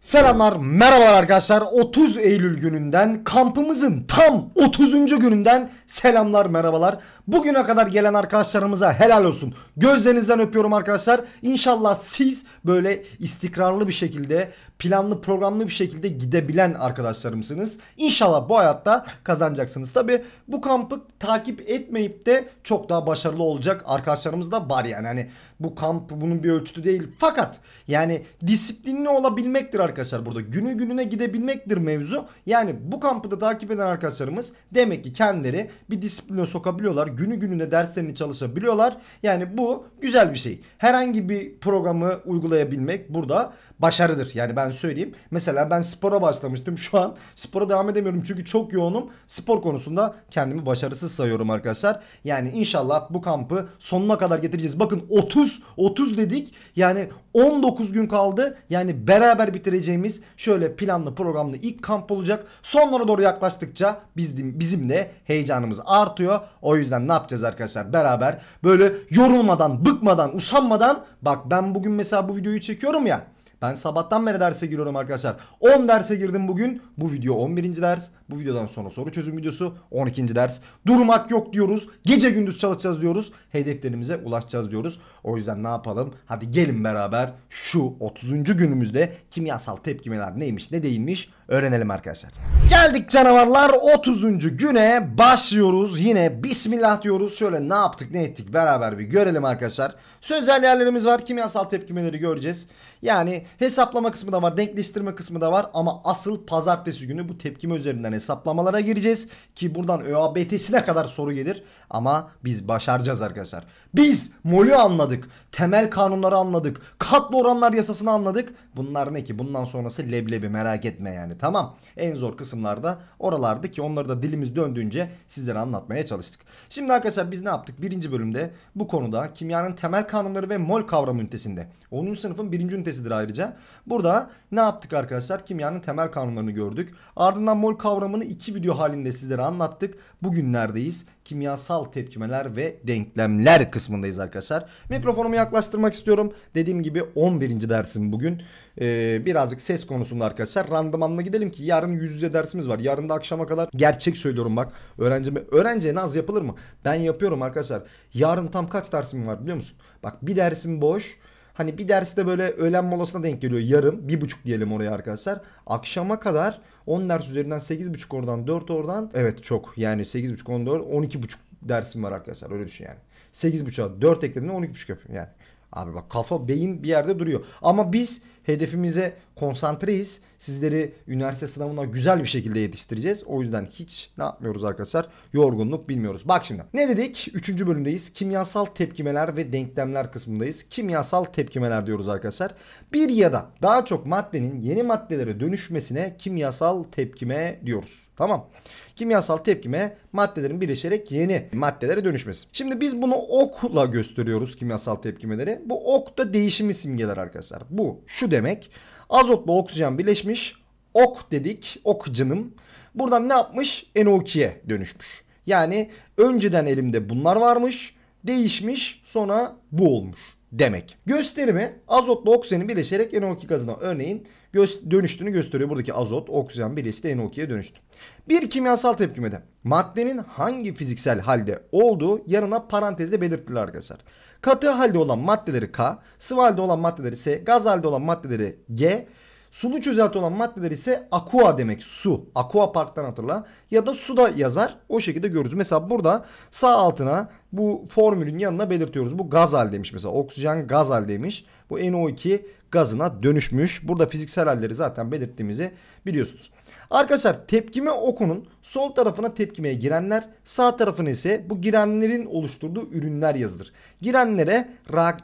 Selamlar, merhabalar arkadaşlar. 30 Eylül gününden, kampımızın tam 30. gününden selamlar, merhabalar. Bugüne kadar gelen arkadaşlarımıza helal olsun. Gözlerinizden öpüyorum arkadaşlar. İnşallah siz böyle istikrarlı bir şekilde planlı programlı bir şekilde gidebilen arkadaşlarımsınız. İnşallah bu hayatta kazanacaksınız. Tabi bu kampı takip etmeyip de çok daha başarılı olacak arkadaşlarımız da var yani. Hani bu kamp bunun bir ölçütü değil. Fakat yani disiplinli olabilmektir arkadaşlar burada. Günü gününe gidebilmektir mevzu. Yani bu kampı da takip eden arkadaşlarımız demek ki kendileri bir disipline sokabiliyorlar. Günü gününe derslerini çalışabiliyorlar. Yani bu güzel bir şey. Herhangi bir programı uygulayabilmek burada başarıdır. Yani ben söyleyeyim. Mesela ben spora başlamıştım. Şu an spora devam edemiyorum çünkü çok yoğunum. Spor konusunda kendimi başarısız sayıyorum arkadaşlar. Yani inşallah bu kampı sonuna kadar getireceğiz. Bakın 30 30 dedik. Yani 19 gün kaldı. Yani beraber bitireceğimiz şöyle planlı programlı ilk kamp olacak. Sonlara doğru yaklaştıkça bizim bizim de heyecanımız artıyor. O yüzden ne yapacağız arkadaşlar? Beraber böyle yorulmadan, bıkmadan, usanmadan bak ben bugün mesela bu videoyu çekiyorum ya. Ben sabahtan beri derse giriyorum arkadaşlar. 10 derse girdim bugün. Bu video 11. ders. Bu videodan sonra soru çözüm videosu 12. ders. Durmak yok diyoruz. Gece gündüz çalışacağız diyoruz. Hedeflerimize ulaşacağız diyoruz. O yüzden ne yapalım? Hadi gelin beraber şu 30. günümüzde kimyasal tepkimeler neymiş ne değilmiş öğrenelim arkadaşlar. Geldik canavarlar 30. güne başlıyoruz. Yine bismillah diyoruz. Şöyle ne yaptık ne ettik beraber bir görelim arkadaşlar. Sözel yerlerimiz var. Kimyasal tepkimeleri göreceğiz. Yani hesaplama kısmı da var. Denkleştirme kısmı da var. Ama asıl pazartesi günü bu tepkime üzerinden hesaplamalara gireceğiz. Ki buradan ÖABT'sine kadar soru gelir. Ama biz başaracağız arkadaşlar. Biz molü anladık. Temel kanunları anladık. Katlı oranlar yasasını anladık. Bunlar ne ki? Bundan sonrası leblebi merak etme yani. Tamam. En zor kısımlarda oralardı ki onları da dilimiz döndüğünce sizlere anlatmaya çalıştık. Şimdi arkadaşlar biz ne yaptık? Birinci bölümde bu konuda kimyanın temel kanunları ve mol kavramı ünitesinde. 10. sınıfın 1. ünitesidir ayrıca. Burada ne yaptık arkadaşlar? Kimyanın temel kanunlarını gördük. Ardından mol kavramını iki video halinde sizlere anlattık. Bugün neredeyiz? kimyasal tepkimeler ve denklemler kısmındayız arkadaşlar. Mikrofonumu yaklaştırmak istiyorum. Dediğim gibi 11. dersim bugün. Ee, birazcık ses konusunda arkadaşlar randımanla gidelim ki yarın yüz yüze dersimiz var. Yarın da akşama kadar gerçek söylüyorum bak. Öğrencime, öğrenciye naz yapılır mı? Ben yapıyorum arkadaşlar. Yarın tam kaç dersim var biliyor musun? Bak bir dersim boş. Hani bir derste böyle öğlen molasına denk geliyor yarım. Bir buçuk diyelim oraya arkadaşlar. Akşama kadar 10 ders üzerinden 8,5 oradan 4 oradan. Evet çok yani 8,5 14 12,5 dersim var arkadaşlar öyle düşün yani. 8,5'a 4 eklediğinde 12,5 yapıyorum yani. Abi bak kafa beyin bir yerde duruyor. Ama biz Hedefimize konsantreyiz. Sizleri üniversite sınavına güzel bir şekilde yetiştireceğiz. O yüzden hiç ne yapmıyoruz arkadaşlar? Yorgunluk bilmiyoruz. Bak şimdi ne dedik? Üçüncü bölümdeyiz. Kimyasal tepkimeler ve denklemler kısmındayız. Kimyasal tepkimeler diyoruz arkadaşlar. Bir ya da daha çok maddenin yeni maddelere dönüşmesine kimyasal tepkime diyoruz. Tamam. Kimyasal tepkime maddelerin birleşerek yeni maddelere dönüşmesi. Şimdi biz bunu okla gösteriyoruz kimyasal tepkimeleri. Bu okta da değişimi simgeler arkadaşlar. Bu şu demek demek. Azotla oksijen birleşmiş. Ok dedik. Ok canım. Buradan ne yapmış? NO2'ye dönüşmüş. Yani önceden elimde bunlar varmış. Değişmiş. Sonra bu olmuş demek. Gösterimi azotla oksijeni birleşerek NO2 gazına örneğin gö- dönüştüğünü gösteriyor. Buradaki azot, oksijen birleşti NO2'ye dönüştü. Bir kimyasal tepkimede maddenin hangi fiziksel halde olduğu yanına parantezle belirtilir arkadaşlar. Katı halde olan maddeleri K, sıvı halde olan maddeleri S, gaz halde olan maddeleri G, Sulu çözelti olan maddeler ise aqua demek su. Aqua parktan hatırla. Ya da suda yazar. O şekilde görürüz. Mesela burada sağ altına bu formülün yanına belirtiyoruz. Bu gaz hal demiş mesela. Oksijen gaz hal demiş. Bu NO2 gazına dönüşmüş. Burada fiziksel halleri zaten belirttiğimizi biliyorsunuz. Arkadaşlar tepkime okunun sol tarafına tepkimeye girenler sağ tarafına ise bu girenlerin oluşturduğu ürünler yazılır. Girenlere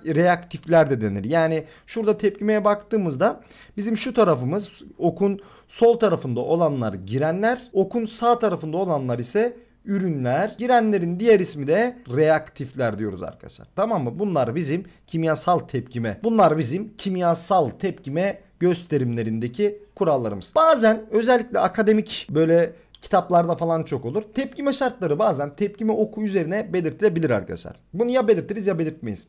reaktifler de denir. Yani şurada tepkimeye baktığımızda bizim şu tarafımız okun sol tarafında olanlar girenler okun sağ tarafında olanlar ise ürünler. Girenlerin diğer ismi de reaktifler diyoruz arkadaşlar. Tamam mı? Bunlar bizim kimyasal tepkime. Bunlar bizim kimyasal tepkime gösterimlerindeki kurallarımız. Bazen özellikle akademik böyle kitaplarda falan çok olur. Tepkime şartları bazen tepkime oku üzerine belirtilebilir arkadaşlar. Bunu ya belirtiriz ya belirtmeyiz.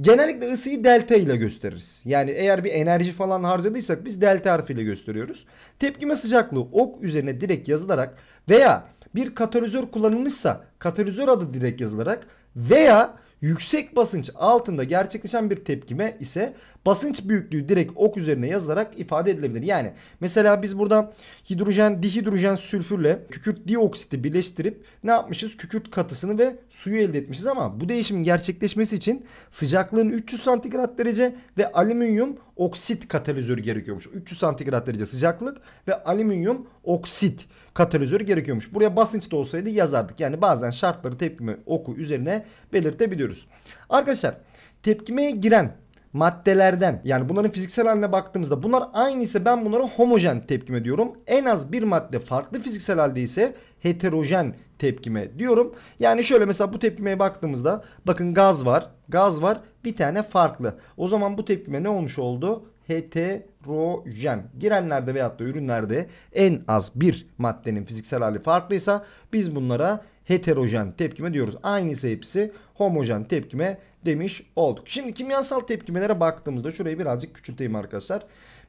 Genellikle ısıyı delta ile gösteririz. Yani eğer bir enerji falan harcadıysak biz delta harfiyle gösteriyoruz. Tepkime sıcaklığı ok üzerine direkt yazılarak veya bir katalizör kullanılmışsa katalizör adı direkt yazılarak veya yüksek basınç altında gerçekleşen bir tepkime ise basınç büyüklüğü direkt ok üzerine yazılarak ifade edilebilir. Yani mesela biz burada hidrojen dihidrojen sülfürle kükürt dioksiti birleştirip ne yapmışız? Kükürt katısını ve suyu elde etmişiz ama bu değişimin gerçekleşmesi için sıcaklığın 300 santigrat derece ve alüminyum oksit katalizörü gerekiyormuş. 300 santigrat derece sıcaklık ve alüminyum oksit katalizörü gerekiyormuş. Buraya basınç da olsaydı yazardık. Yani bazen şartları tepkime oku üzerine belirtebiliyoruz. Arkadaşlar tepkimeye giren maddelerden yani bunların fiziksel haline baktığımızda bunlar aynı ise ben bunlara homojen tepkime diyorum. En az bir madde farklı fiziksel halde ise heterojen tepkime diyorum. Yani şöyle mesela bu tepkimeye baktığımızda bakın gaz var. Gaz var bir tane farklı. O zaman bu tepkime ne olmuş oldu? heterojen. Girenlerde veyahut da ürünlerde en az bir maddenin fiziksel hali farklıysa biz bunlara heterojen tepkime diyoruz. Aynısı hepsi homojen tepkime demiş olduk. Şimdi kimyasal tepkimelere baktığımızda şurayı birazcık küçülteyim arkadaşlar.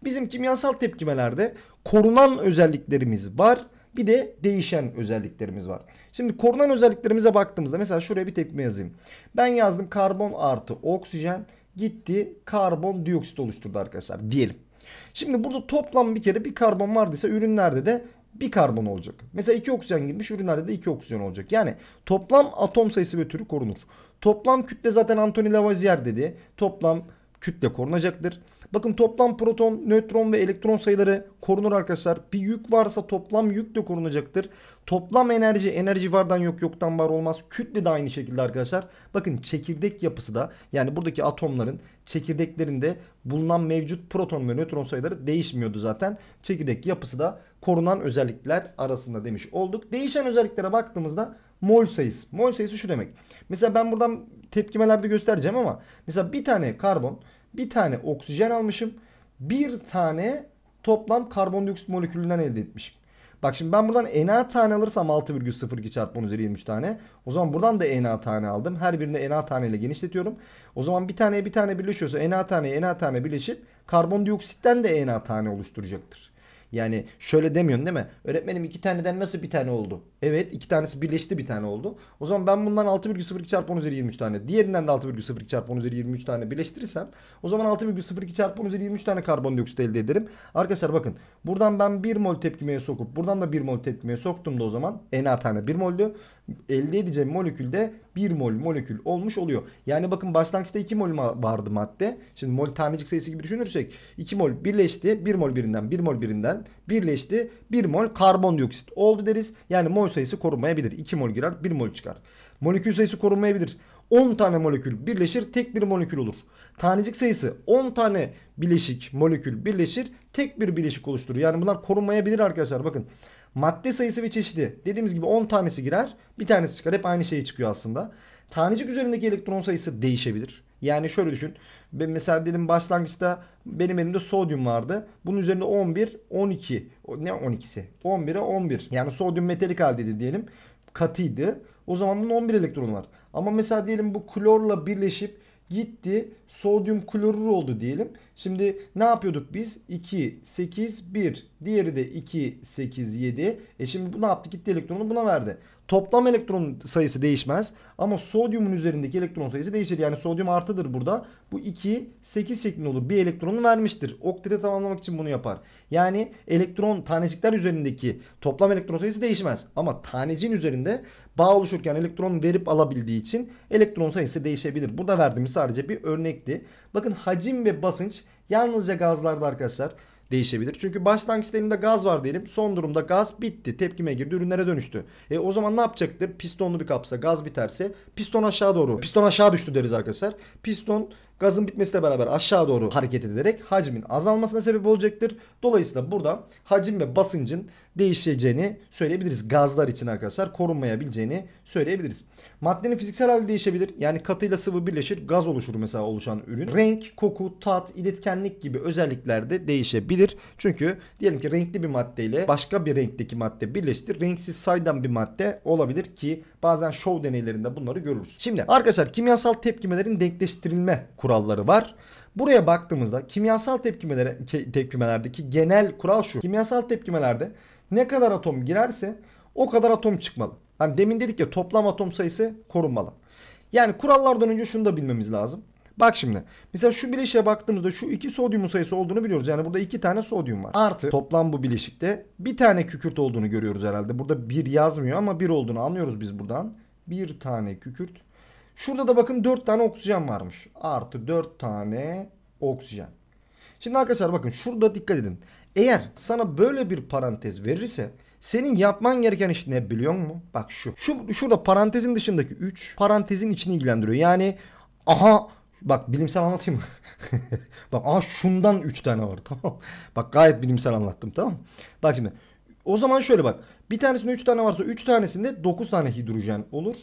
Bizim kimyasal tepkimelerde korunan özelliklerimiz var. Bir de değişen özelliklerimiz var. Şimdi korunan özelliklerimize baktığımızda mesela şuraya bir tepkime yazayım. Ben yazdım karbon artı oksijen gitti karbon dioksit oluşturdu arkadaşlar diyelim. Şimdi burada toplam bir kere bir karbon vardıysa ürünlerde de bir karbon olacak. Mesela iki oksijen girmiş ürünlerde de iki oksijen olacak. Yani toplam atom sayısı ve türü korunur. Toplam kütle zaten Anthony Lavoisier dedi. Toplam kütle korunacaktır. Bakın toplam proton, nötron ve elektron sayıları korunur arkadaşlar. Bir yük varsa toplam yük de korunacaktır. Toplam enerji, enerji vardan yok yoktan var olmaz. Kütle de aynı şekilde arkadaşlar. Bakın çekirdek yapısı da yani buradaki atomların çekirdeklerinde bulunan mevcut proton ve nötron sayıları değişmiyordu zaten. Çekirdek yapısı da korunan özellikler arasında demiş olduk. Değişen özelliklere baktığımızda mol sayısı. Mol sayısı şu demek. Mesela ben buradan tepkimelerde göstereceğim ama mesela bir tane karbon, bir tane oksijen almışım. Bir tane toplam karbondioksit molekülünden elde etmişim. Bak şimdi ben buradan NA tane alırsam 6,02 çarpı 10 üzeri 23 tane. O zaman buradan da NA tane aldım. Her birini NA tane ile genişletiyorum. O zaman bir taneye bir tane birleşiyorsa NA tane NA tane birleşip karbondioksitten de NA tane oluşturacaktır. Yani şöyle demiyorsun değil mi? Öğretmenim iki taneden nasıl bir tane oldu? Evet iki tanesi birleşti bir tane oldu. O zaman ben bundan 6,02 çarpı 10 üzeri 23 tane. Diğerinden de 6,02 çarpı 10 üzeri 23 tane birleştirirsem. O zaman 6,02 çarpı 10 üzeri 23 tane karbondioksit elde ederim. Arkadaşlar bakın. Buradan ben 1 mol tepkimeye sokup buradan da 1 mol tepkimeye da o zaman Na tane 1 moldü. Elde edeceğim molekülde 1 mol molekül olmuş oluyor. Yani bakın başlangıçta 2 mol vardı madde. Şimdi mol tanecik sayısı gibi düşünürsek 2 mol birleşti. 1 mol birinden 1 mol birinden birleşti. 1 mol karbondioksit oldu deriz. Yani mol sayısı korunmayabilir. 2 mol girer 1 mol çıkar. Molekül sayısı korunmayabilir. 10 tane molekül birleşir tek bir molekül olur. Tanecik sayısı 10 tane bileşik molekül birleşir tek bir bileşik oluşturur. Yani bunlar korunmayabilir arkadaşlar bakın. Madde sayısı ve çeşidi. Dediğimiz gibi 10 tanesi girer. Bir tanesi çıkar. Hep aynı şey çıkıyor aslında. Tanecik üzerindeki elektron sayısı değişebilir. Yani şöyle düşün. Ben mesela dedim başlangıçta benim elimde sodyum vardı. Bunun üzerinde 11, 12. Ne 12'si? 11'e 11. Yani sodyum metalik haldeydi diyelim. Katıydı. O zaman bunun 11 elektronu var. Ama mesela diyelim bu klorla birleşip gitti. Sodyum klorür oldu diyelim. Şimdi ne yapıyorduk biz? 2, 8, 1. Diğeri de 2, 8, 7. E şimdi bu ne yaptı? Gitti elektronu buna verdi. Toplam elektron sayısı değişmez ama sodyumun üzerindeki elektron sayısı değişir. Yani sodyum artıdır burada. Bu 2, 8 şeklinde olur. Bir elektronu vermiştir. Oktete tamamlamak için bunu yapar. Yani elektron tanecikler üzerindeki toplam elektron sayısı değişmez. Ama tanecin üzerinde bağ oluşurken elektron verip alabildiği için elektron sayısı değişebilir. Burada verdiğimiz sadece bir örnekti. Bakın hacim ve basınç yalnızca gazlarda arkadaşlar değişebilir. Çünkü başlangıçta elimde gaz var diyelim. Son durumda gaz bitti. Tepkime girdi. Ürünlere dönüştü. E o zaman ne yapacaktır? Pistonlu bir kapsa gaz biterse piston aşağı doğru. Piston aşağı düştü deriz arkadaşlar. Piston gazın bitmesiyle beraber aşağı doğru hareket ederek hacmin azalmasına sebep olacaktır. Dolayısıyla burada hacim ve basıncın değişeceğini söyleyebiliriz. Gazlar için arkadaşlar korunmayabileceğini söyleyebiliriz. Maddenin fiziksel hali değişebilir. Yani katıyla sıvı birleşir gaz oluşur mesela oluşan ürün. Renk, koku, tat, iletkenlik gibi özellikler de değişebilir. Çünkü diyelim ki renkli bir maddeyle başka bir renkteki madde birleştir. Renksiz saydam bir madde olabilir ki bazen şov deneylerinde bunları görürüz. Şimdi arkadaşlar kimyasal tepkimelerin denkleştirilme kuralları var. Buraya baktığımızda kimyasal tepkimelere, tepkimelerdeki genel kural şu. Kimyasal tepkimelerde ne kadar atom girerse o kadar atom çıkmalı. Hani demin dedik ya toplam atom sayısı korunmalı. Yani kurallardan önce şunu da bilmemiz lazım. Bak şimdi mesela şu bileşiğe baktığımızda şu iki sodyumun sayısı olduğunu biliyoruz. Yani burada iki tane sodyum var. Artı toplam bu bileşikte bir tane kükürt olduğunu görüyoruz herhalde. Burada bir yazmıyor ama bir olduğunu anlıyoruz biz buradan. Bir tane kükürt. Şurada da bakın dört tane oksijen varmış. Artı dört tane oksijen. Şimdi arkadaşlar bakın şurada dikkat edin. Eğer sana böyle bir parantez verirse senin yapman gereken iş ne biliyor musun? Bak şu. şu şurada parantezin dışındaki 3 parantezin içini ilgilendiriyor. Yani aha bak bilimsel anlatayım mı? bak aha şundan 3 tane var tamam. Bak gayet bilimsel anlattım tamam. Bak şimdi o zaman şöyle bak. Bir tanesinde 3 tane varsa 3 tanesinde 9 tane hidrojen olur.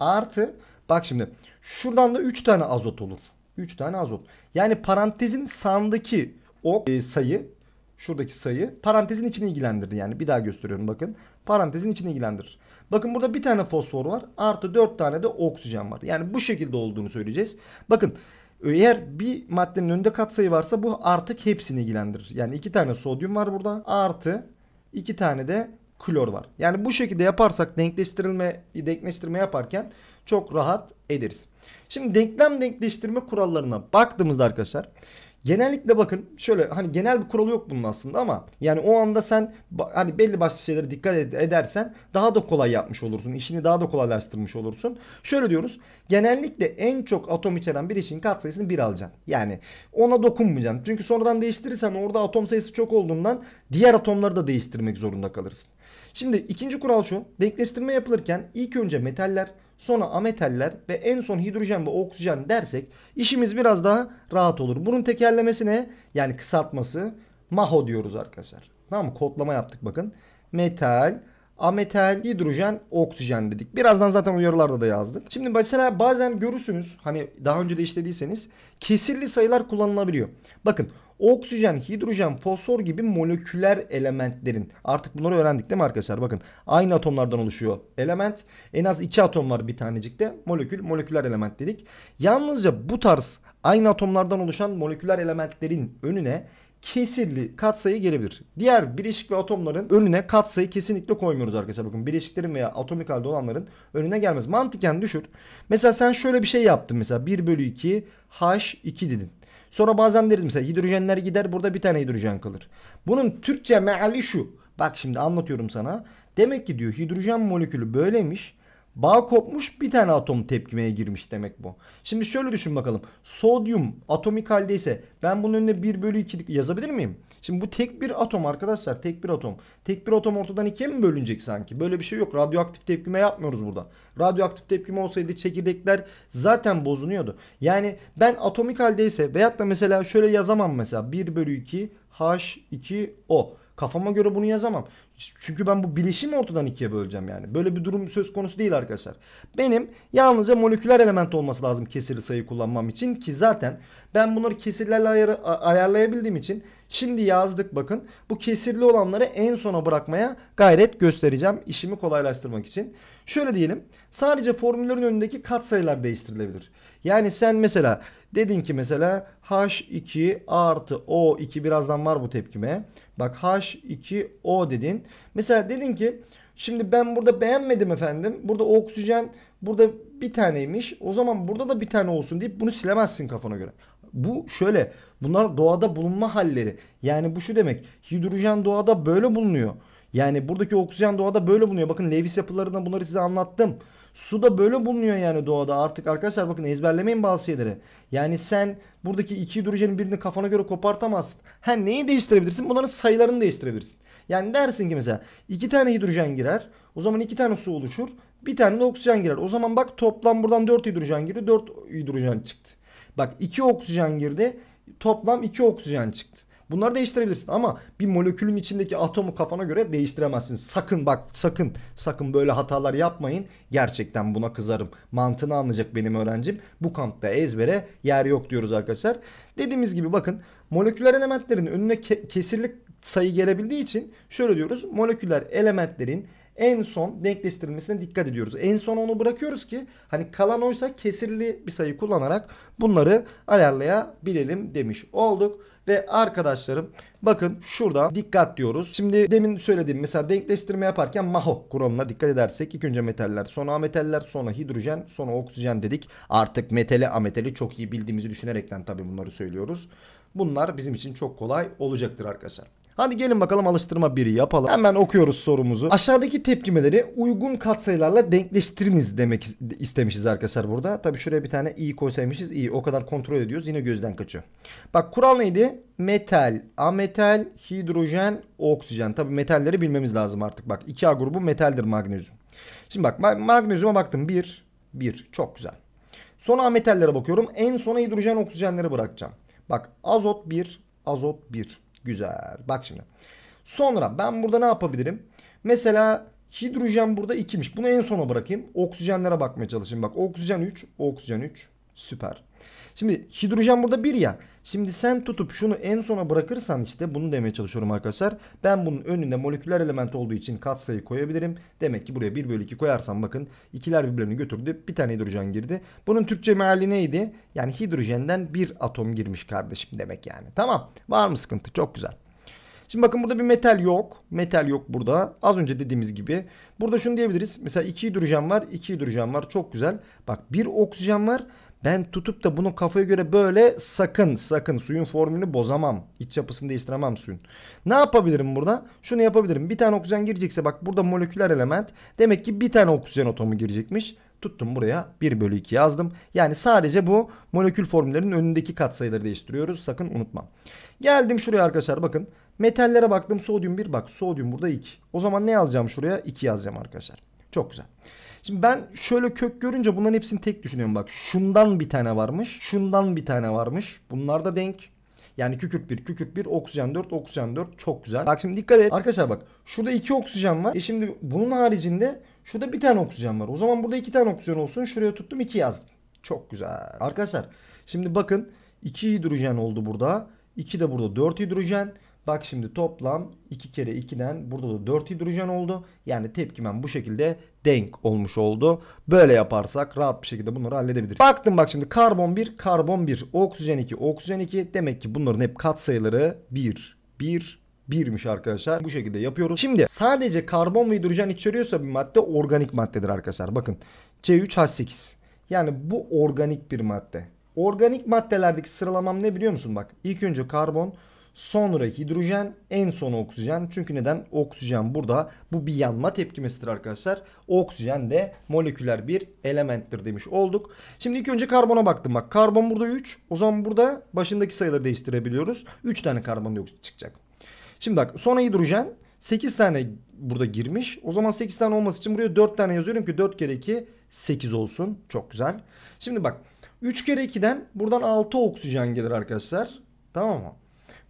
Artı bak şimdi şuradan da 3 tane azot olur. 3 tane azot. Yani parantezin sağındaki o e, sayı Şuradaki sayı parantezin içini ilgilendirdi yani. Bir daha gösteriyorum bakın. Parantezin içini ilgilendirir. Bakın burada bir tane fosfor var. Artı dört tane de oksijen var. Yani bu şekilde olduğunu söyleyeceğiz. Bakın eğer bir maddenin önünde katsayı varsa bu artık hepsini ilgilendirir. Yani iki tane sodyum var burada. Artı iki tane de klor var. Yani bu şekilde yaparsak denkleştirilme denkleştirme yaparken çok rahat ederiz. Şimdi denklem denkleştirme kurallarına baktığımızda arkadaşlar Genellikle bakın şöyle hani genel bir kuralı yok bunun aslında ama yani o anda sen hani belli başlı şeylere dikkat edersen daha da kolay yapmış olursun. işini daha da kolaylaştırmış olursun. Şöyle diyoruz. Genellikle en çok atom içeren bir işin katsayısını 1 alacaksın. Yani ona dokunmayacaksın. Çünkü sonradan değiştirirsen orada atom sayısı çok olduğundan diğer atomları da değiştirmek zorunda kalırsın. Şimdi ikinci kural şu. Denkleştirme yapılırken ilk önce metaller sonra ametaller ve en son hidrojen ve oksijen dersek işimiz biraz daha rahat olur. Bunun tekerlemesi ne? Yani kısaltması MAHO diyoruz arkadaşlar. Tamam mı? Kodlama yaptık bakın. Metal, ametal, hidrojen, oksijen dedik. Birazdan zaten uyarılarda da yazdık. Şimdi mesela bazen görürsünüz hani daha önce de işlediyseniz kesirli sayılar kullanılabiliyor. Bakın Oksijen, hidrojen, fosfor gibi moleküler elementlerin artık bunları öğrendik değil mi arkadaşlar? Bakın aynı atomlardan oluşuyor element. En az iki atom var bir tanecikte. Molekül, moleküler element dedik. Yalnızca bu tarz aynı atomlardan oluşan moleküler elementlerin önüne kesirli katsayı gelebilir. Diğer bileşik ve atomların önüne katsayı kesinlikle koymuyoruz arkadaşlar. Bakın bileşiklerin veya atomik halde olanların önüne gelmez. Mantıken düşür. Mesela sen şöyle bir şey yaptın. Mesela 1 bölü 2 H2 dedin. Sonra bazen deriz mesela hidrojenler gider burada bir tane hidrojen kalır. Bunun Türkçe meali şu. Bak şimdi anlatıyorum sana. Demek ki diyor hidrojen molekülü böylemiş. Bağ kopmuş bir tane atom tepkimeye girmiş demek bu. Şimdi şöyle düşün bakalım. Sodyum atomik haldeyse ben bunun önüne 1 bölü 2 yazabilir miyim? Şimdi bu tek bir atom arkadaşlar. Tek bir atom. Tek bir atom ortadan ikiye mi bölünecek sanki? Böyle bir şey yok. Radyoaktif tepkime yapmıyoruz burada. Radyoaktif tepkime olsaydı çekirdekler zaten bozunuyordu. Yani ben atomik haldeyse ise veyahut da mesela şöyle yazamam mesela 1 bölü 2 H2O. Kafama göre bunu yazamam. Çünkü ben bu bileşimi ortadan ikiye böleceğim yani. Böyle bir durum söz konusu değil arkadaşlar. Benim yalnızca moleküler element olması lazım kesirli sayı kullanmam için ki zaten ben bunları kesirlerle ayar ayarlayabildiğim için şimdi yazdık bakın. Bu kesirli olanları en sona bırakmaya gayret göstereceğim işimi kolaylaştırmak için. Şöyle diyelim sadece formüllerin önündeki kat sayılar değiştirilebilir. Yani sen mesela dedin ki mesela H2 artı O2 birazdan var bu tepkime. Bak H2O dedin. Mesela dedin ki şimdi ben burada beğenmedim efendim. Burada oksijen burada bir taneymiş. O zaman burada da bir tane olsun deyip bunu silemezsin kafana göre. Bu şöyle bunlar doğada bulunma halleri. Yani bu şu demek hidrojen doğada böyle bulunuyor. Yani buradaki oksijen doğada böyle bulunuyor. Bakın Lewis yapılarından bunları size anlattım. Su da böyle bulunuyor yani doğada. Artık arkadaşlar bakın ezberlemeyin bazı şeyleri. Yani sen buradaki iki hidrojenin birini kafana göre kopartamazsın. Ha neyi değiştirebilirsin? Bunların sayılarını değiştirebilirsin. Yani dersin ki mesela iki tane hidrojen girer. O zaman iki tane su oluşur. Bir tane de oksijen girer. O zaman bak toplam buradan 4 hidrojen girdi. 4 hidrojen çıktı. Bak 2 oksijen girdi. Toplam 2 oksijen çıktı. Bunları değiştirebilirsin ama bir molekülün içindeki atomu kafana göre değiştiremezsin. Sakın bak sakın sakın böyle hatalar yapmayın. Gerçekten buna kızarım. Mantığını anlayacak benim öğrencim. Bu kampta ezbere yer yok diyoruz arkadaşlar. Dediğimiz gibi bakın moleküler elementlerin önüne ke kesirlik sayı gelebildiği için şöyle diyoruz. Moleküler elementlerin en son denkleştirilmesine dikkat ediyoruz. En son onu bırakıyoruz ki hani kalan oysa kesirli bir sayı kullanarak bunları ayarlayabilelim demiş olduk. Ve arkadaşlarım bakın şurada dikkat diyoruz. Şimdi demin söylediğim mesela denkleştirme yaparken maho kuralına dikkat edersek ilk önce metaller sonra ametaller sonra hidrojen sonra oksijen dedik. Artık metali ametali çok iyi bildiğimizi düşünerekten tabii bunları söylüyoruz. Bunlar bizim için çok kolay olacaktır arkadaşlar. Hadi gelin bakalım alıştırma 1'i yapalım. Hemen okuyoruz sorumuzu. Aşağıdaki tepkimeleri uygun katsayılarla denkleştiriniz demek istemişiz arkadaşlar burada. Tabii şuraya bir tane i koysaymışız. i o kadar kontrol ediyoruz. Yine gözden kaçıyor. Bak kural neydi? Metal, ametal, hidrojen, oksijen. Tabii metalleri bilmemiz lazım artık. Bak 2A grubu metaldir magnezyum. Şimdi bak magnezyuma baktım. 1, 1 çok güzel. Sonra ametallere bakıyorum. En sona hidrojen oksijenleri bırakacağım. Bak azot 1, azot 1. Güzel. Bak şimdi. Sonra ben burada ne yapabilirim? Mesela hidrojen burada 2'miş. Bunu en sona bırakayım. Oksijenlere bakmaya çalışayım. Bak oksijen 3, oksijen 3. Süper. Şimdi hidrojen burada 1 ya. Şimdi sen tutup şunu en sona bırakırsan işte bunu demeye çalışıyorum arkadaşlar. Ben bunun önünde moleküler element olduğu için katsayı koyabilirim. Demek ki buraya 1 bölü 2 koyarsam bakın ikiler birbirlerini götürdü. Bir tane hidrojen girdi. Bunun Türkçe meali neydi? Yani hidrojenden bir atom girmiş kardeşim demek yani. Tamam var mı sıkıntı? Çok güzel. Şimdi bakın burada bir metal yok. Metal yok burada. Az önce dediğimiz gibi. Burada şunu diyebiliriz. Mesela 2 hidrojen var, 2 hidrojen var. Çok güzel. Bak bir oksijen var ben tutup da bunu kafaya göre böyle sakın sakın suyun formülünü bozamam. İç yapısını değiştiremem suyun. Ne yapabilirim burada? Şunu yapabilirim. Bir tane oksijen girecekse bak burada moleküler element. Demek ki bir tane oksijen atomu girecekmiş. Tuttum buraya 1 bölü 2 yazdım. Yani sadece bu molekül formüllerinin önündeki katsayıları değiştiriyoruz. Sakın unutma. Geldim şuraya arkadaşlar bakın. Metallere baktım sodyum 1 bak sodyum burada 2. O zaman ne yazacağım şuraya? 2 yazacağım arkadaşlar. Çok güzel. Şimdi ben şöyle kök görünce bunların hepsini tek düşünüyorum bak. Şundan bir tane varmış. Şundan bir tane varmış. Bunlar da denk. Yani kükürt 1, kükürt 1, oksijen 4, oksijen 4 çok güzel. Bak şimdi dikkat et. Arkadaşlar bak şurada 2 oksijen var. E şimdi bunun haricinde şurada bir tane oksijen var. O zaman burada 2 tane oksijen olsun. Şuraya tuttum 2 yazdım. Çok güzel. Arkadaşlar şimdi bakın 2 hidrojen oldu burada. 2 de burada 4 hidrojen. Bak şimdi toplam 2 kere 2'den burada da 4 hidrojen oldu. Yani tepkimen bu şekilde denk olmuş oldu. Böyle yaparsak rahat bir şekilde bunları halledebiliriz. Baktım bak şimdi karbon 1, karbon 1, oksijen 2, oksijen 2. Demek ki bunların hep katsayıları 1, 1, birmiş arkadaşlar. Bu şekilde yapıyoruz. Şimdi sadece karbon ve hidrojen içeriyorsa bir madde organik maddedir arkadaşlar. Bakın C3H8. Yani bu organik bir madde. Organik maddelerdeki sıralamam ne biliyor musun? Bak ilk önce karbon, Sonraki hidrojen en son oksijen. Çünkü neden? Oksijen burada. Bu bir yanma tepkimesidir arkadaşlar. Oksijen de moleküler bir elementtir demiş olduk. Şimdi ilk önce karbona baktım. Bak karbon burada 3. O zaman burada başındaki sayıları değiştirebiliyoruz. 3 tane karbon karbondioksit çıkacak. Şimdi bak sonra hidrojen 8 tane burada girmiş. O zaman 8 tane olması için buraya 4 tane yazıyorum ki 4 kere 2 8 olsun. Çok güzel. Şimdi bak 3 kere 2'den buradan 6 oksijen gelir arkadaşlar. Tamam mı?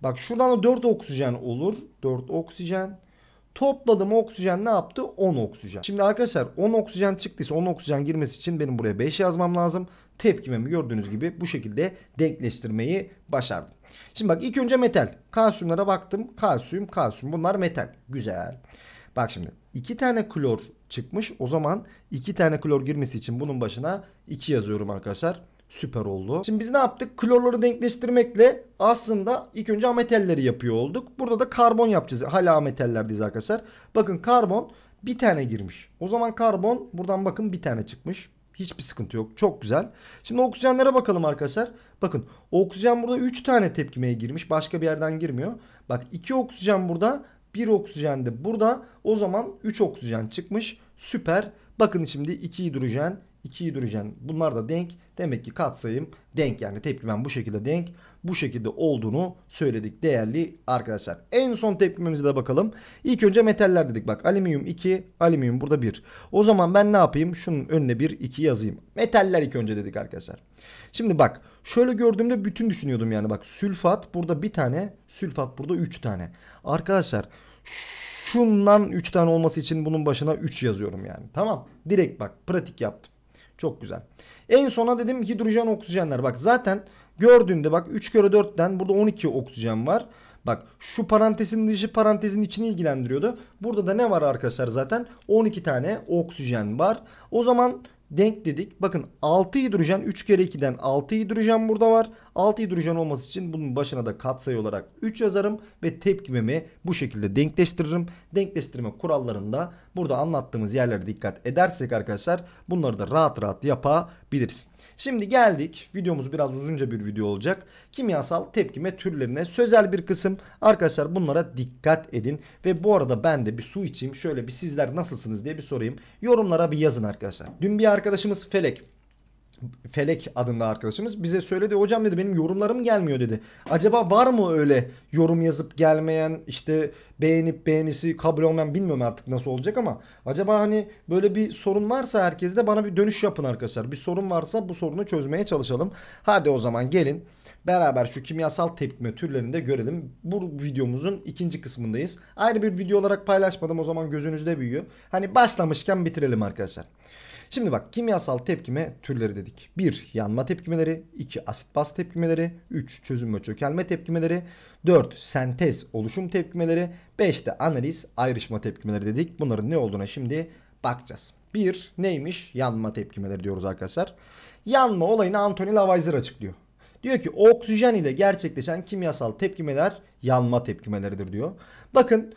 Bak şuradan da 4 oksijen olur. 4 oksijen. Topladım oksijen ne yaptı? 10 oksijen. Şimdi arkadaşlar 10 oksijen çıktıysa 10 oksijen girmesi için benim buraya 5 yazmam lazım. Tepkimemi gördüğünüz gibi bu şekilde denkleştirmeyi başardım. Şimdi bak ilk önce metal. Kalsiyumlara baktım. Kalsiyum, kalsiyum bunlar metal. Güzel. Bak şimdi 2 tane klor çıkmış. O zaman 2 tane klor girmesi için bunun başına 2 yazıyorum arkadaşlar süper oldu. Şimdi biz ne yaptık? Klorları denkleştirmekle aslında ilk önce ametelleri yapıyor olduk. Burada da karbon yapacağız. Hala ametallerdeyiz arkadaşlar. Bakın karbon bir tane girmiş. O zaman karbon buradan bakın bir tane çıkmış. Hiçbir sıkıntı yok. Çok güzel. Şimdi oksijenlere bakalım arkadaşlar. Bakın oksijen burada 3 tane tepkimeye girmiş. Başka bir yerden girmiyor. Bak 2 oksijen burada. 1 oksijen de burada. O zaman 3 oksijen çıkmış. Süper. Bakın şimdi 2 hidrojen, 2 hidrojen bunlar da denk. Demek ki katsayım denk yani tepkimen bu şekilde denk. Bu şekilde olduğunu söyledik değerli arkadaşlar. En son tepkimemize de bakalım. İlk önce metaller dedik bak alüminyum 2 alüminyum burada 1. O zaman ben ne yapayım şunun önüne 1 2 yazayım. Metaller ilk önce dedik arkadaşlar. Şimdi bak şöyle gördüğümde bütün düşünüyordum yani bak sülfat burada bir tane sülfat burada 3 tane. Arkadaşlar şundan 3 tane olması için bunun başına 3 yazıyorum yani. Tamam. Direkt bak pratik yaptım. Çok güzel. En sona dedim hidrojen oksijenler. Bak zaten gördüğünde bak 3 kere 4'ten burada 12 oksijen var. Bak şu parantezin dışı parantezin içini ilgilendiriyordu. Burada da ne var arkadaşlar zaten? 12 tane oksijen var. O zaman denk dedik. Bakın 6 hidrojen 3 kere 2'den 6 hidrojen burada var. 6 hidrojen olması için bunun başına da katsayı olarak 3 yazarım ve tepkimemi bu şekilde denkleştiririm. Denkleştirme kurallarında burada anlattığımız yerlere dikkat edersek arkadaşlar bunları da rahat rahat yapabiliriz. Şimdi geldik. Videomuz biraz uzunca bir video olacak. Kimyasal tepkime türlerine sözel bir kısım. Arkadaşlar bunlara dikkat edin. Ve bu arada ben de bir su içeyim. Şöyle bir sizler nasılsınız diye bir sorayım. Yorumlara bir yazın arkadaşlar. Dün bir arkadaşımız Felek Felek adında arkadaşımız bize söyledi hocam dedi benim yorumlarım gelmiyor dedi. Acaba var mı öyle yorum yazıp gelmeyen işte beğenip beğenisi kabul olmayan bilmiyorum artık nasıl olacak ama acaba hani böyle bir sorun varsa herkese de bana bir dönüş yapın arkadaşlar. Bir sorun varsa bu sorunu çözmeye çalışalım. Hadi o zaman gelin beraber şu kimyasal tepkime türlerini de görelim. Bu videomuzun ikinci kısmındayız. Ayrı bir video olarak paylaşmadım o zaman gözünüzde büyüyor. Hani başlamışken bitirelim arkadaşlar. Şimdi bak kimyasal tepkime türleri dedik. 1. Yanma tepkimeleri. 2. Asit bas tepkimeleri. 3. Çözünme çökelme tepkimeleri. 4. Sentez oluşum tepkimeleri. 5 de analiz ayrışma tepkimeleri dedik. Bunların ne olduğuna şimdi bakacağız. 1. Neymiş? Yanma tepkimeleri diyoruz arkadaşlar. Yanma olayını Anthony Lavoisier açıklıyor. Diyor ki oksijen ile gerçekleşen kimyasal tepkimeler yanma tepkimeleridir diyor. Bakın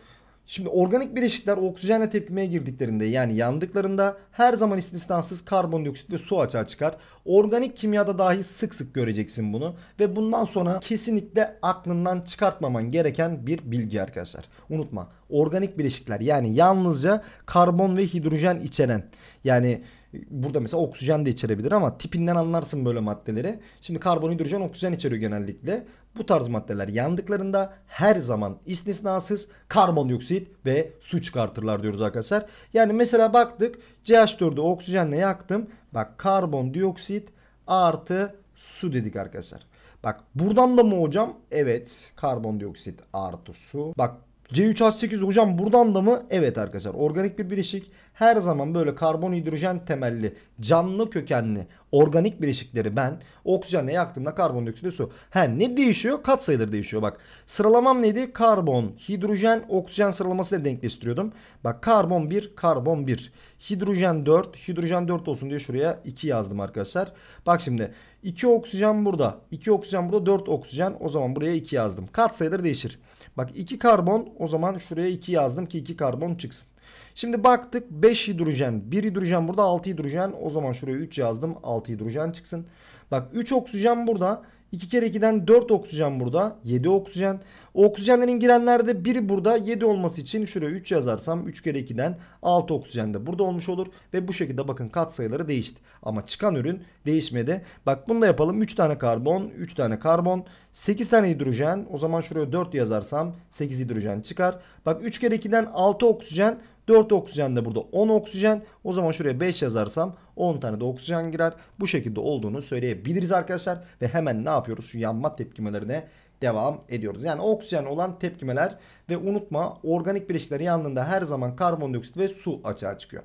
Şimdi organik bileşikler oksijenle tepkimeye girdiklerinde yani yandıklarında her zaman istisnasız karbondioksit ve su açığa çıkar. Organik kimyada dahi sık sık göreceksin bunu ve bundan sonra kesinlikle aklından çıkartmaman gereken bir bilgi arkadaşlar. Unutma organik bileşikler yani yalnızca karbon ve hidrojen içeren yani Burada mesela oksijen de içerebilir ama tipinden anlarsın böyle maddeleri. Şimdi karbonhidrojen oksijen içeriyor genellikle. Bu tarz maddeler yandıklarında her zaman istisnasız karbondioksit ve su çıkartırlar diyoruz arkadaşlar. Yani mesela baktık CH4'ü oksijenle yaktım. Bak karbondioksit artı su dedik arkadaşlar. Bak buradan da mı hocam? Evet karbondioksit artı su. Bak C3H8 hocam buradan da mı? Evet arkadaşlar organik bir bileşik her zaman böyle karbon hidrojen temelli canlı kökenli organik bileşikleri ben oksijenle yaktığımda karbon dioksit su. Ha ne değişiyor? Kat sayıları değişiyor bak. Sıralamam neydi? Karbon, hidrojen, oksijen sıralamasıyla denkleştiriyordum. Bak karbon 1, karbon 1. Hidrojen 4, hidrojen 4 olsun diye şuraya 2 yazdım arkadaşlar. Bak şimdi 2 oksijen burada. 2 oksijen burada 4 oksijen. O zaman buraya 2 yazdım. Kat Katsayıları değişir. Bak 2 karbon o zaman şuraya 2 yazdım ki 2 karbon çıksın. Şimdi baktık 5 hidrojen 1 hidrojen burada 6 hidrojen o zaman şuraya 3 yazdım 6 hidrojen çıksın. Bak 3 oksijen burada 2 kere 2'den 4 oksijen burada. 7 oksijen. O oksijenlerin girenlerde biri burada 7 olması için şuraya 3 yazarsam 3 kere 2'den 6 oksijen de burada olmuş olur. Ve bu şekilde bakın kat sayıları değişti. Ama çıkan ürün değişmedi. Bak bunu da yapalım. 3 tane karbon, 3 tane karbon, 8 tane hidrojen. O zaman şuraya 4 yazarsam 8 hidrojen çıkar. Bak 3 kere 2'den 6 oksijen 4 oksijen de burada 10 oksijen. O zaman şuraya 5 yazarsam 10 tane de oksijen girer. Bu şekilde olduğunu söyleyebiliriz arkadaşlar. Ve hemen ne yapıyoruz? Şu yanma tepkimelerine devam ediyoruz. Yani oksijen olan tepkimeler ve unutma organik bileşikleri yanında her zaman karbondioksit ve su açığa çıkıyor.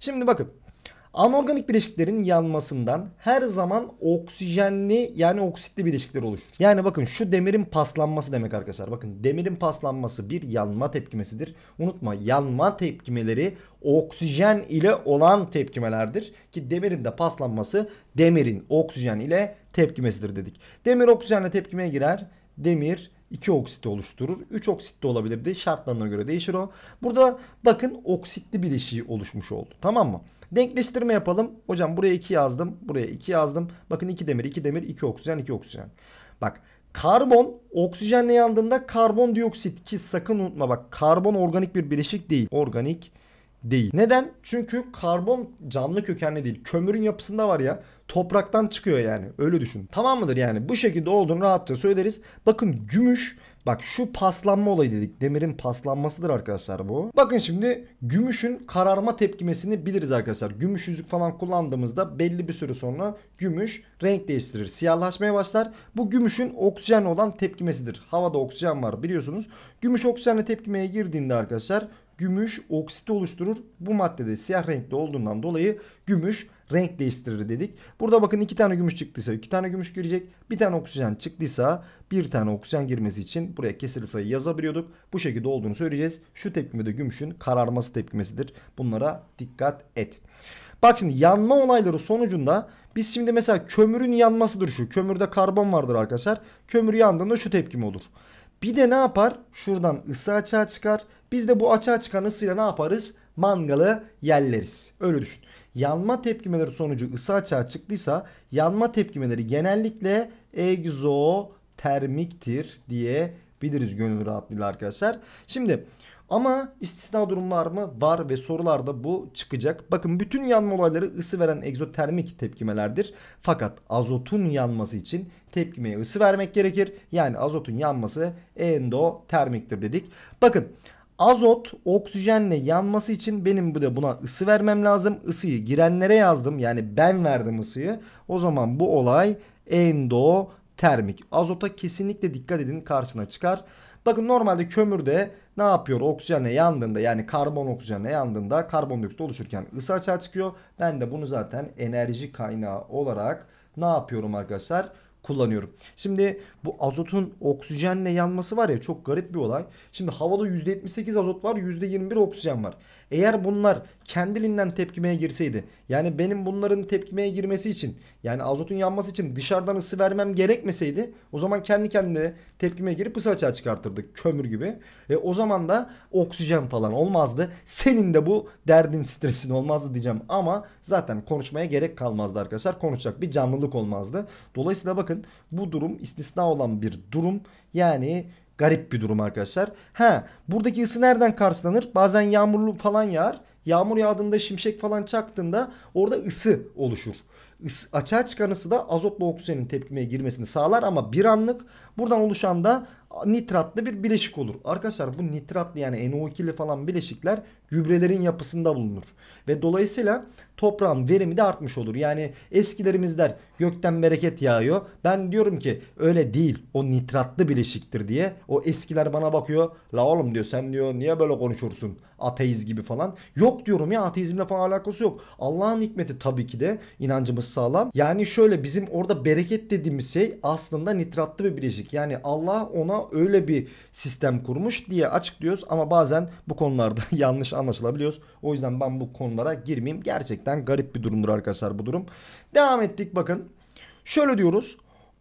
Şimdi bakın Anorganik bileşiklerin yanmasından her zaman oksijenli yani oksitli bileşikler oluşur. Yani bakın şu demirin paslanması demek arkadaşlar. Bakın demirin paslanması bir yanma tepkimesidir. Unutma yanma tepkimeleri oksijen ile olan tepkimelerdir. Ki demirin de paslanması demirin oksijen ile tepkimesidir dedik. Demir oksijenle tepkimeye girer. Demir 2 oksit oluşturur. 3 oksit de olabilirdi. Şartlarına göre değişir o. Burada bakın oksitli bileşiği oluşmuş oldu. Tamam mı? Denkleştirme yapalım. Hocam buraya 2 yazdım. Buraya 2 yazdım. Bakın 2 demir, 2 demir, 2 oksijen, 2 oksijen. Bak karbon oksijenle yandığında karbondioksit ki sakın unutma bak karbon organik bir bileşik değil. Organik değil. Neden? Çünkü karbon canlı kökenli değil. Kömürün yapısında var ya. Topraktan çıkıyor yani. Öyle düşün. Tamam mıdır yani? Bu şekilde olduğunu rahatça söyleriz. Bakın gümüş Bak şu paslanma olayı dedik. Demirin paslanmasıdır arkadaşlar bu. Bakın şimdi gümüşün kararma tepkimesini biliriz arkadaşlar. Gümüş yüzük falan kullandığımızda belli bir süre sonra gümüş renk değiştirir. Siyahlaşmaya başlar. Bu gümüşün oksijen olan tepkimesidir. Havada oksijen var biliyorsunuz. Gümüş oksijenle tepkimeye girdiğinde arkadaşlar gümüş oksit oluşturur. Bu maddede siyah renkli olduğundan dolayı gümüş renk değiştirir dedik. Burada bakın iki tane gümüş çıktıysa iki tane gümüş girecek. Bir tane oksijen çıktıysa bir tane oksijen girmesi için buraya kesirli sayı yazabiliyorduk. Bu şekilde olduğunu söyleyeceğiz. Şu tepkime de gümüşün kararması tepkimesidir. Bunlara dikkat et. Bak şimdi yanma olayları sonucunda biz şimdi mesela kömürün yanmasıdır şu. Kömürde karbon vardır arkadaşlar. Kömür yandığında şu tepkime olur. Bir de ne yapar? Şuradan ısı açığa çıkar. Biz de bu açığa çıkan ısıyla ne yaparız? Mangalı yerleriz. Öyle düşün yanma tepkimeleri sonucu ısı açığa çıktıysa yanma tepkimeleri genellikle egzotermiktir diye biliriz gönül rahatlığıyla arkadaşlar. Şimdi ama istisna durumlar mı? Var ve sorularda bu çıkacak. Bakın bütün yanma olayları ısı veren egzotermik tepkimelerdir. Fakat azotun yanması için tepkimeye ısı vermek gerekir. Yani azotun yanması endotermiktir dedik. Bakın Azot oksijenle yanması için benim bu da buna ısı vermem lazım. Isıyı girenlere yazdım. Yani ben verdim ısıyı. O zaman bu olay endotermik. Azota kesinlikle dikkat edin karşına çıkar. Bakın normalde kömürde ne yapıyor? Oksijenle yandığında yani karbon oksijenle yandığında karbondioksit oluşurken ısı açığa çıkıyor. Ben de bunu zaten enerji kaynağı olarak ne yapıyorum arkadaşlar? kullanıyorum. Şimdi bu azotun oksijenle yanması var ya çok garip bir olay. Şimdi havada %78 azot var %21 oksijen var. Eğer bunlar kendiliğinden tepkimeye girseydi yani benim bunların tepkimeye girmesi için yani azotun yanması için dışarıdan ısı vermem gerekmeseydi o zaman kendi kendine tepkimeye girip ısı açığa çıkartırdık kömür gibi. E, o zaman da oksijen falan olmazdı. Senin de bu derdin stresin olmazdı diyeceğim ama zaten konuşmaya gerek kalmazdı arkadaşlar. Konuşacak bir canlılık olmazdı. Dolayısıyla bakın bu durum istisna olan bir durum. Yani Garip bir durum arkadaşlar. Ha buradaki ısı nereden karşılanır? Bazen yağmurlu falan yağar. Yağmur yağdığında şimşek falan çaktığında orada ısı oluşur. Is, açığa çıkan ısı da azotla oksijenin tepkimeye girmesini sağlar ama bir anlık Buradan oluşan da nitratlı bir bileşik olur. Arkadaşlar bu nitratlı yani NO2'li falan bileşikler gübrelerin yapısında bulunur. Ve dolayısıyla toprağın verimi de artmış olur. Yani eskilerimiz der gökten bereket yağıyor. Ben diyorum ki öyle değil o nitratlı bileşiktir diye. O eskiler bana bakıyor. La oğlum diyor sen diyor niye böyle konuşursun ateiz gibi falan. Yok diyorum ya ateizmle falan alakası yok. Allah'ın hikmeti tabii ki de inancımız sağlam. Yani şöyle bizim orada bereket dediğimiz şey aslında nitratlı bir bileşik değişik. Yani Allah ona öyle bir sistem kurmuş diye açıklıyoruz ama bazen bu konularda yanlış anlaşılabiliyoruz. O yüzden ben bu konulara girmeyeyim. Gerçekten garip bir durumdur arkadaşlar bu durum. Devam ettik bakın. Şöyle diyoruz.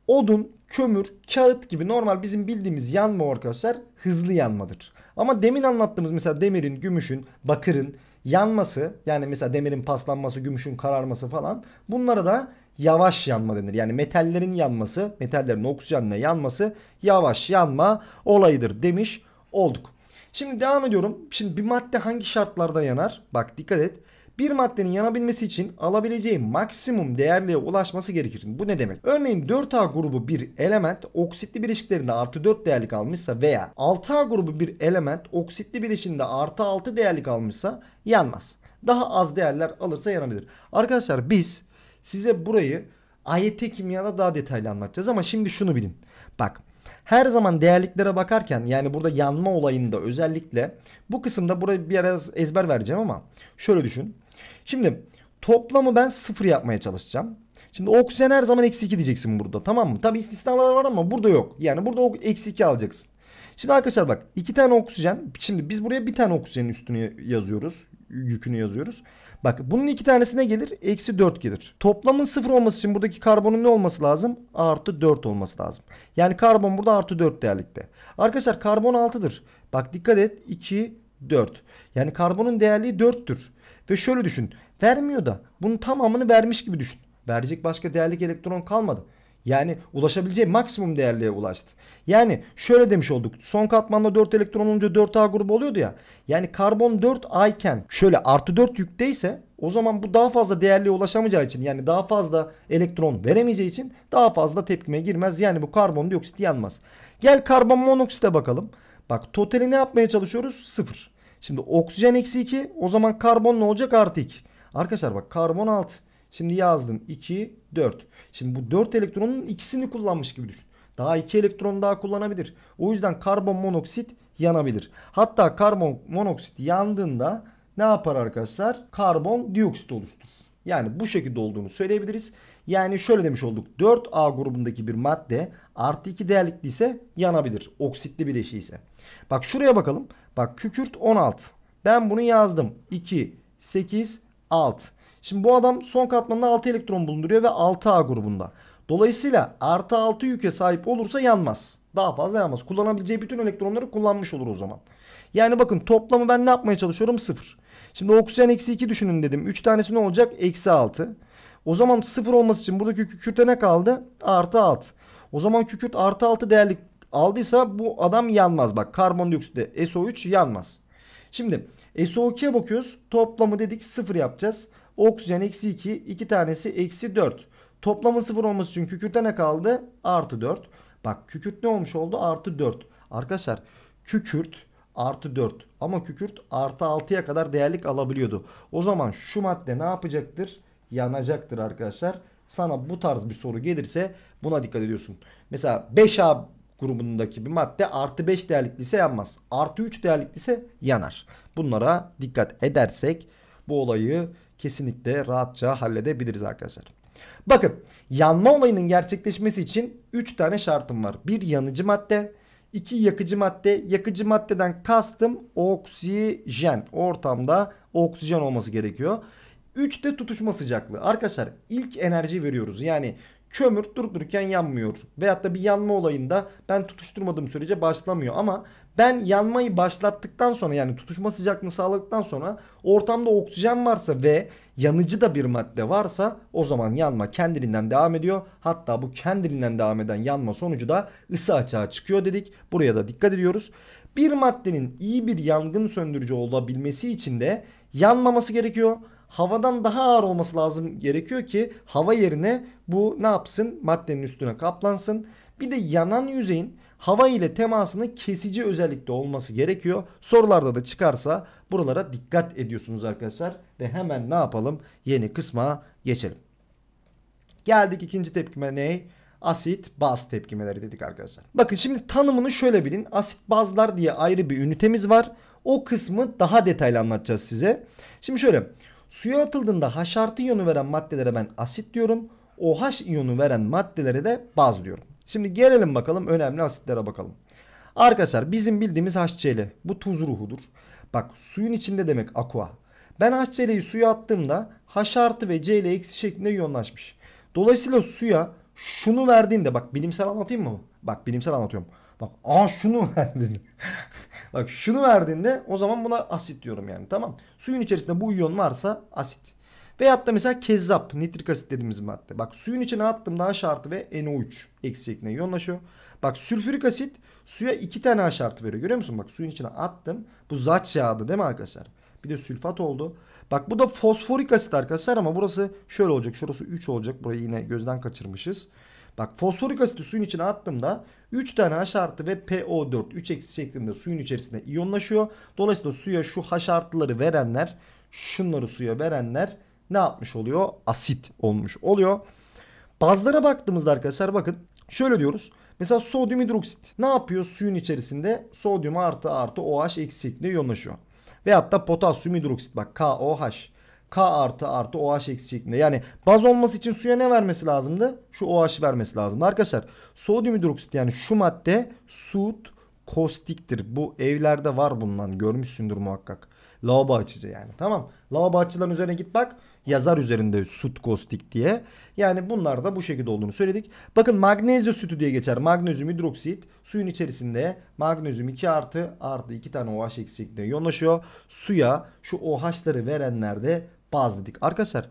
Odun, kömür, kağıt gibi normal bizim bildiğimiz yanma arkadaşlar hızlı yanmadır. Ama demin anlattığımız mesela demirin, gümüşün, bakırın yanması yani mesela demirin paslanması, gümüşün kararması falan bunlara da yavaş yanma denir. Yani metallerin yanması, metallerin oksijenle yanması yavaş yanma olayıdır demiş olduk. Şimdi devam ediyorum. Şimdi bir madde hangi şartlarda yanar? Bak dikkat et. Bir maddenin yanabilmesi için alabileceği maksimum değerliğe ulaşması gerekir. Bu ne demek? Örneğin 4A grubu bir element oksitli bileşiklerinde artı 4 değerlik almışsa veya 6A grubu bir element oksitli bileşinde artı 6 değerlik almışsa yanmaz. Daha az değerler alırsa yanabilir. Arkadaşlar biz Size burayı AYT kimyada daha detaylı anlatacağız ama şimdi şunu bilin. Bak her zaman değerliklere bakarken yani burada yanma olayında özellikle bu kısımda burayı biraz ezber vereceğim ama şöyle düşün. Şimdi toplamı ben sıfır yapmaya çalışacağım. Şimdi oksijen her zaman eksi 2 diyeceksin burada tamam mı? Tabi istisnalar var ama burada yok. Yani burada eksi 2 alacaksın. Şimdi arkadaşlar bak iki tane oksijen. Şimdi biz buraya bir tane oksijenin üstünü yazıyoruz. Yükünü yazıyoruz. Bak bunun iki tanesine gelir? Eksi 4 gelir. Toplamın sıfır olması için buradaki karbonun ne olması lazım? Artı 4 olması lazım. Yani karbon burada artı 4 değerlikte. Arkadaşlar karbon 6'dır. Bak dikkat et 2, 4. Yani karbonun değerliği 4'tür. Ve şöyle düşün. Vermiyor da bunun tamamını vermiş gibi düşün. Verecek başka değerlik elektron kalmadı. Yani ulaşabileceği maksimum değerliğe ulaştı. Yani şöyle demiş olduk. Son katmanda 4 elektron olunca 4A grubu oluyordu ya. Yani karbon 4A iken şöyle artı 4 yükteyse o zaman bu daha fazla değerliğe ulaşamayacağı için yani daha fazla elektron veremeyeceği için daha fazla tepkimeye girmez. Yani bu karbon karbondioksit yanmaz. Gel karbon monoksite bakalım. Bak totali ne yapmaya çalışıyoruz? Sıfır. Şimdi oksijen eksi 2 o zaman karbon ne olacak? Artı 2. Arkadaşlar bak karbon 6. Şimdi yazdım 2, 4. Şimdi bu 4 elektronun ikisini kullanmış gibi düşün. Daha 2 elektron daha kullanabilir. O yüzden karbon monoksit yanabilir. Hatta karbon monoksit yandığında ne yapar arkadaşlar? Karbon dioksit oluşturur. Yani bu şekilde olduğunu söyleyebiliriz. Yani şöyle demiş olduk. 4A grubundaki bir madde artı 2 değerlikli ise yanabilir. Oksitli bileşi ise. Bak şuraya bakalım. Bak kükürt 16. Ben bunu yazdım. 2, 8, 6. Şimdi bu adam son katmanda 6 elektron bulunduruyor ve 6A grubunda. Dolayısıyla artı 6 yüke sahip olursa yanmaz. Daha fazla yanmaz. Kullanabileceği bütün elektronları kullanmış olur o zaman. Yani bakın toplamı ben ne yapmaya çalışıyorum? 0. Şimdi oksijen eksi 2 düşünün dedim. 3 tanesi ne olacak? Eksi 6. O zaman 0 olması için buradaki kükürte ne kaldı? Artı 6. O zaman kükürt artı 6 değerli aldıysa bu adam yanmaz. Bak karbondioksitte SO3 yanmaz. Şimdi SO2'ye bakıyoruz. Toplamı dedik 0 yapacağız. Oksijen eksi 2. 2 tanesi eksi 4. Toplamın sıfır olması için kükürte ne kaldı? Artı 4. Bak kükürt ne olmuş oldu? Artı 4. Arkadaşlar kükürt artı 4. Ama kükürt artı 6'ya kadar değerlik alabiliyordu. O zaman şu madde ne yapacaktır? Yanacaktır arkadaşlar. Sana bu tarz bir soru gelirse buna dikkat ediyorsun. Mesela 5A grubundaki bir madde artı 5 değerlikli ise yanmaz. Artı 3 değerlikli ise yanar. Bunlara dikkat edersek bu olayı kesinlikle rahatça halledebiliriz arkadaşlar. Bakın yanma olayının gerçekleşmesi için 3 tane şartım var. Bir yanıcı madde, iki yakıcı madde. Yakıcı maddeden kastım oksijen. Ortamda oksijen olması gerekiyor. 3 de tutuşma sıcaklığı. Arkadaşlar ilk enerji veriyoruz. Yani kömür durup dururken yanmıyor. Veyahut da bir yanma olayında ben tutuşturmadığım sürece başlamıyor. Ama ben yanmayı başlattıktan sonra yani tutuşma sıcaklığını sağladıktan sonra ortamda oksijen varsa ve yanıcı da bir madde varsa o zaman yanma kendiliğinden devam ediyor. Hatta bu kendiliğinden devam eden yanma sonucu da ısı açığa çıkıyor dedik. Buraya da dikkat ediyoruz. Bir maddenin iyi bir yangın söndürücü olabilmesi için de yanmaması gerekiyor havadan daha ağır olması lazım gerekiyor ki hava yerine bu ne yapsın maddenin üstüne kaplansın. Bir de yanan yüzeyin hava ile temasının kesici özellikte olması gerekiyor. Sorularda da çıkarsa buralara dikkat ediyorsunuz arkadaşlar. Ve hemen ne yapalım? Yeni kısma geçelim. Geldik ikinci tepkime ne? Asit baz tepkimeleri dedik arkadaşlar. Bakın şimdi tanımını şöyle bilin. Asit bazlar diye ayrı bir ünitemiz var. O kısmı daha detaylı anlatacağız size. Şimdi şöyle suya atıldığında haşartı iyonu veren maddelere ben asit diyorum. OH iyonu veren maddelere de baz diyorum. Şimdi gelelim bakalım önemli asitlere bakalım. Arkadaşlar bizim bildiğimiz HCl bu tuz ruhudur. Bak suyun içinde demek aqua. Ben HCl'yi suya attığımda H artı ve Cl eksi şeklinde iyonlaşmış. Dolayısıyla suya şunu verdiğinde bak bilimsel anlatayım mı? Bak bilimsel anlatıyorum. Bak aa şunu verdin. bak şunu verdiğinde o zaman buna asit diyorum yani tamam. Suyun içerisinde bu iyon varsa asit. Veyahut da mesela kezzap nitrik asit dediğimiz madde. Bak suyun içine attım daha şartı ve NO3 eksi şeklinde iyonlaşıyor. Bak sülfürik asit suya iki tane H artı veriyor. Görüyor musun? Bak suyun içine attım. Bu zaç yağdı değil mi arkadaşlar? Bir de sülfat oldu. Bak bu da fosforik asit arkadaşlar ama burası şöyle olacak. Şurası 3 olacak. Burayı yine gözden kaçırmışız. Bak fosforik asit suyun içine attığımda 3 tane H artı ve PO4 3 eksi şeklinde suyun içerisinde iyonlaşıyor. Dolayısıyla suya şu H artıları verenler şunları suya verenler ne yapmış oluyor? Asit olmuş oluyor. Bazlara baktığımızda arkadaşlar bakın şöyle diyoruz. Mesela sodyum hidroksit ne yapıyor? Suyun içerisinde sodyum artı artı OH eksi şeklinde yoğunlaşıyor. Veyahut da potasyum hidroksit bak KOH. K artı artı OH eksi şeklinde. Yani baz olması için suya ne vermesi lazımdı? Şu OH vermesi lazımdı. Arkadaşlar sodyum hidroksit yani şu madde sud kostiktir. Bu evlerde var bulunan görmüşsündür muhakkak. Lavabo açıcı yani tamam. Lavabo açıcıların üzerine git bak. Yazar üzerinde süt kostik diye. Yani bunlar da bu şekilde olduğunu söyledik. Bakın magnezyum sütü diye geçer. Magnezyum hidroksit suyun içerisinde magnezyum 2 artı artı 2 tane OH eksi şeklinde yoğunlaşıyor. Suya şu OH'ları verenler de baz dedik. Arkadaşlar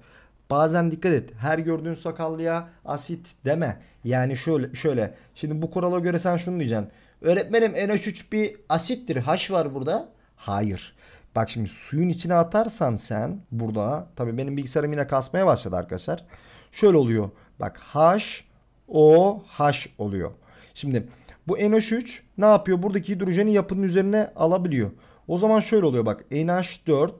Bazen dikkat et. Her gördüğün sakallıya asit deme. Yani şöyle şöyle. Şimdi bu kurala göre sen şunu diyeceksin. Öğretmenim NH3 bir asittir. Haş var burada. Hayır. Bak şimdi suyun içine atarsan sen burada tabi benim bilgisayarım yine kasmaya başladı arkadaşlar. Şöyle oluyor. Bak H O H oluyor. Şimdi bu NH3 ne yapıyor? Buradaki hidrojeni yapının üzerine alabiliyor. O zaman şöyle oluyor bak NH4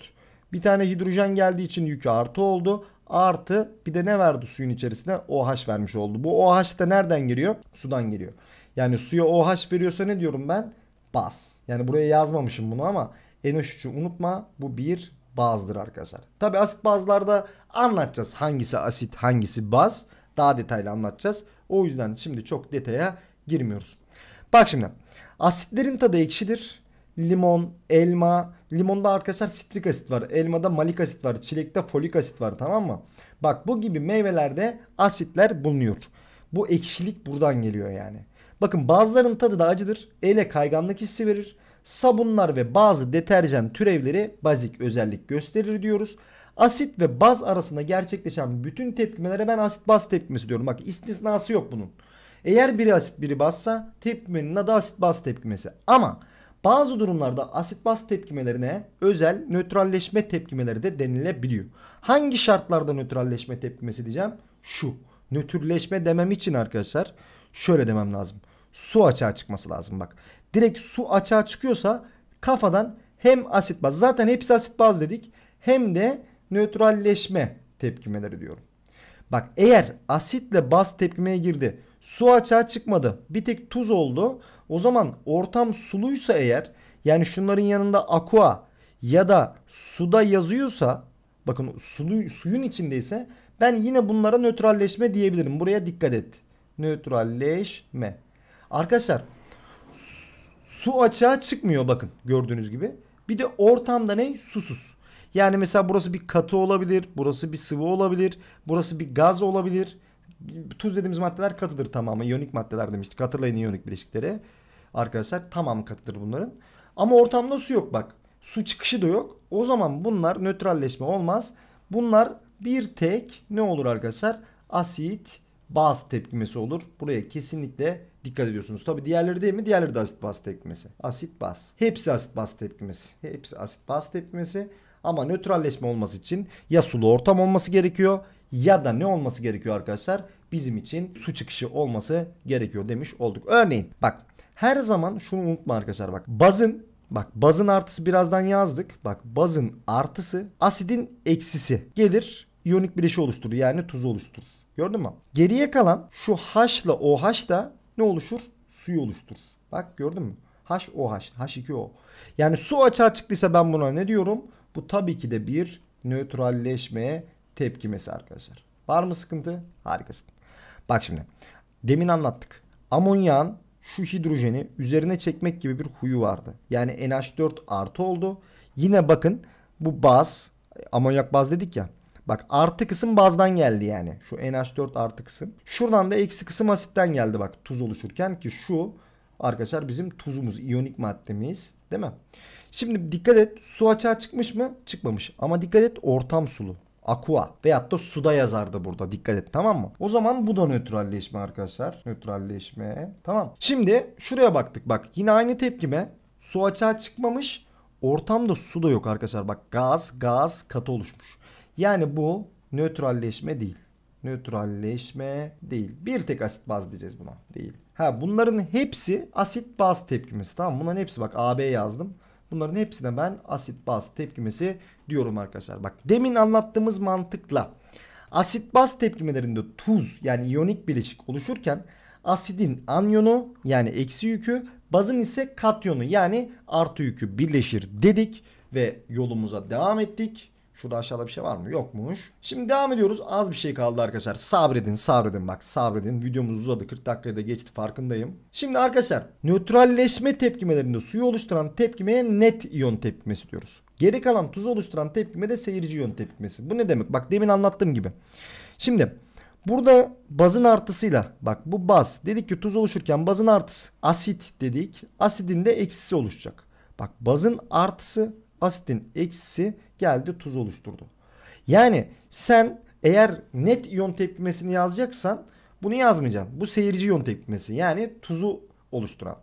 bir tane hidrojen geldiği için yükü artı oldu. Artı bir de ne verdi suyun içerisine? OH vermiş oldu. Bu OH da nereden geliyor? Sudan geliyor. Yani suya OH veriyorsa ne diyorum ben? Bas. Yani buraya yazmamışım bunu ama NH3'ü unutma. Bu bir bazdır arkadaşlar. Tabi asit bazlarda anlatacağız hangisi asit hangisi baz. Daha detaylı anlatacağız. O yüzden şimdi çok detaya girmiyoruz. Bak şimdi asitlerin tadı ekşidir. Limon, elma. Limonda arkadaşlar sitrik asit var. Elmada malik asit var. Çilekte folik asit var tamam mı? Bak bu gibi meyvelerde asitler bulunuyor. Bu ekşilik buradan geliyor yani. Bakın bazılarının tadı da acıdır. Ele kayganlık hissi verir sabunlar ve bazı deterjan türevleri bazik özellik gösterir diyoruz. Asit ve baz arasında gerçekleşen bütün tepkimelere ben asit baz tepkimesi diyorum. Bak istisnası yok bunun. Eğer biri asit biri bazsa tepkimenin adı asit baz tepkimesi. Ama bazı durumlarda asit baz tepkimelerine özel nötralleşme tepkimeleri de denilebiliyor. Hangi şartlarda nötralleşme tepkimesi diyeceğim? Şu. Nötrleşme demem için arkadaşlar şöyle demem lazım. Su açığa çıkması lazım bak direkt su açığa çıkıyorsa kafadan hem asit baz zaten hepsi asit baz dedik hem de nötralleşme tepkimeleri diyorum. Bak eğer asitle baz tepkimeye girdi su açığa çıkmadı bir tek tuz oldu o zaman ortam suluysa eğer yani şunların yanında aqua ya da suda yazıyorsa bakın sulu, suyun içindeyse ben yine bunlara nötralleşme diyebilirim. Buraya dikkat et. Nötralleşme. Arkadaşlar Su açığa çıkmıyor bakın gördüğünüz gibi. Bir de ortamda ne? Susuz. Yani mesela burası bir katı olabilir, burası bir sıvı olabilir, burası bir gaz olabilir. Tuz dediğimiz maddeler katıdır tamamı. İyonik maddeler demiştik. Hatırlayın iyonik bileşikleri. Arkadaşlar tamam katıdır bunların. Ama ortamda su yok bak. Su çıkışı da yok. O zaman bunlar nötralleşme olmaz. Bunlar bir tek ne olur arkadaşlar? Asit baz tepkimesi olur. Buraya kesinlikle dikkat ediyorsunuz. Tabi diğerleri değil mi? Diğerleri de asit baz tepkimesi. Asit baz. Hepsi asit baz tepkimesi. Hepsi asit baz tepkimesi. Ama nötralleşme olması için ya sulu ortam olması gerekiyor ya da ne olması gerekiyor arkadaşlar? Bizim için su çıkışı olması gerekiyor demiş olduk. Örneğin bak her zaman şunu unutma arkadaşlar bak bazın Bak bazın artısı birazdan yazdık. Bak bazın artısı asidin eksisi. Gelir iyonik bileşi oluşturur yani tuzu oluşturur. Gördün mü? Geriye kalan şu H ile OH da ne oluşur? Suyu oluşturur. Bak gördün mü? HOH, H2O. Yani su açığa çıktıysa ben buna ne diyorum? Bu tabii ki de bir nötralleşmeye tepkimesi arkadaşlar. Var mı sıkıntı? Harikasın. Bak şimdi. Demin anlattık. Amonyan şu hidrojeni üzerine çekmek gibi bir huyu vardı. Yani NH4 artı oldu. Yine bakın bu baz amonyak baz dedik ya. Bak artı kısım bazdan geldi yani. Şu NH4 artı kısım. Şuradan da eksi kısım asitten geldi bak tuz oluşurken ki şu arkadaşlar bizim tuzumuz, iyonik maddemiz değil mi? Şimdi dikkat et su açığa çıkmış mı? Çıkmamış. Ama dikkat et ortam sulu. Aqua veyahut da suda yazardı burada dikkat et tamam mı? O zaman bu da nötralleşme arkadaşlar. Nötralleşme tamam. Şimdi şuraya baktık bak yine aynı tepkime su açığa çıkmamış Ortamda su da yok arkadaşlar. Bak gaz, gaz katı oluşmuş. Yani bu nötralleşme değil. Nötralleşme değil. Bir tek asit baz diyeceğiz buna. Değil. Ha bunların hepsi asit baz tepkimesi. Tamam bunların hepsi bak AB yazdım. Bunların hepsine ben asit baz tepkimesi diyorum arkadaşlar. Bak demin anlattığımız mantıkla asit baz tepkimelerinde tuz yani iyonik bileşik oluşurken asidin anyonu yani eksi yükü bazın ise katyonu yani artı yükü birleşir dedik ve yolumuza devam ettik. Şurada aşağıda bir şey var mı? Yokmuş. Şimdi devam ediyoruz. Az bir şey kaldı arkadaşlar. Sabredin sabredin bak sabredin. Videomuz uzadı 40 dakikada geçti farkındayım. Şimdi arkadaşlar nötralleşme tepkimelerinde suyu oluşturan tepkimeye net iyon tepkimesi diyoruz. Geri kalan tuzu oluşturan tepkime de seyirci iyon tepkimesi. Bu ne demek? Bak demin anlattığım gibi. Şimdi Burada bazın artısıyla bak bu baz dedik ki tuz oluşurken bazın artısı asit dedik. Asidin de eksisi oluşacak. Bak bazın artısı asidin eksisi geldi tuz oluşturdu. Yani sen eğer net iyon tepkimesini yazacaksan bunu yazmayacaksın. Bu seyirci iyon tepkimesi yani tuzu oluşturan.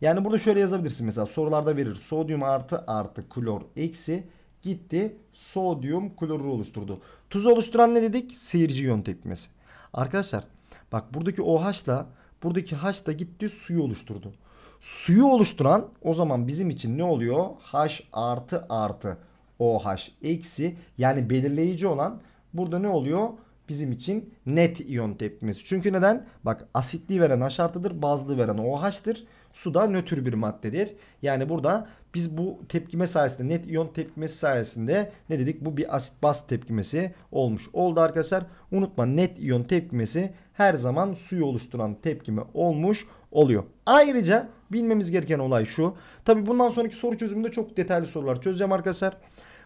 Yani burada şöyle yazabilirsin mesela sorularda verir. Sodyum artı artı klor eksi gitti sodyum kloru oluşturdu. Tuz oluşturan ne dedik? Seyirci iyon tepkimesi. Arkadaşlar bak buradaki OH ile buradaki H da gitti suyu oluşturdu. Suyu oluşturan o zaman bizim için ne oluyor? H artı artı. OH eksi yani belirleyici olan burada ne oluyor? Bizim için net iyon tepkimesi. Çünkü neden? Bak asitli veren H artıdır bazlı veren OH'tır. Su da nötr bir maddedir. Yani burada biz bu tepkime sayesinde net iyon tepkimesi sayesinde ne dedik? Bu bir asit baz tepkimesi olmuş oldu arkadaşlar. Unutma net iyon tepkimesi her zaman suyu oluşturan tepkime olmuş oluyor. Ayrıca bilmemiz gereken olay şu. Tabi bundan sonraki soru çözümünde çok detaylı sorular çözeceğim arkadaşlar.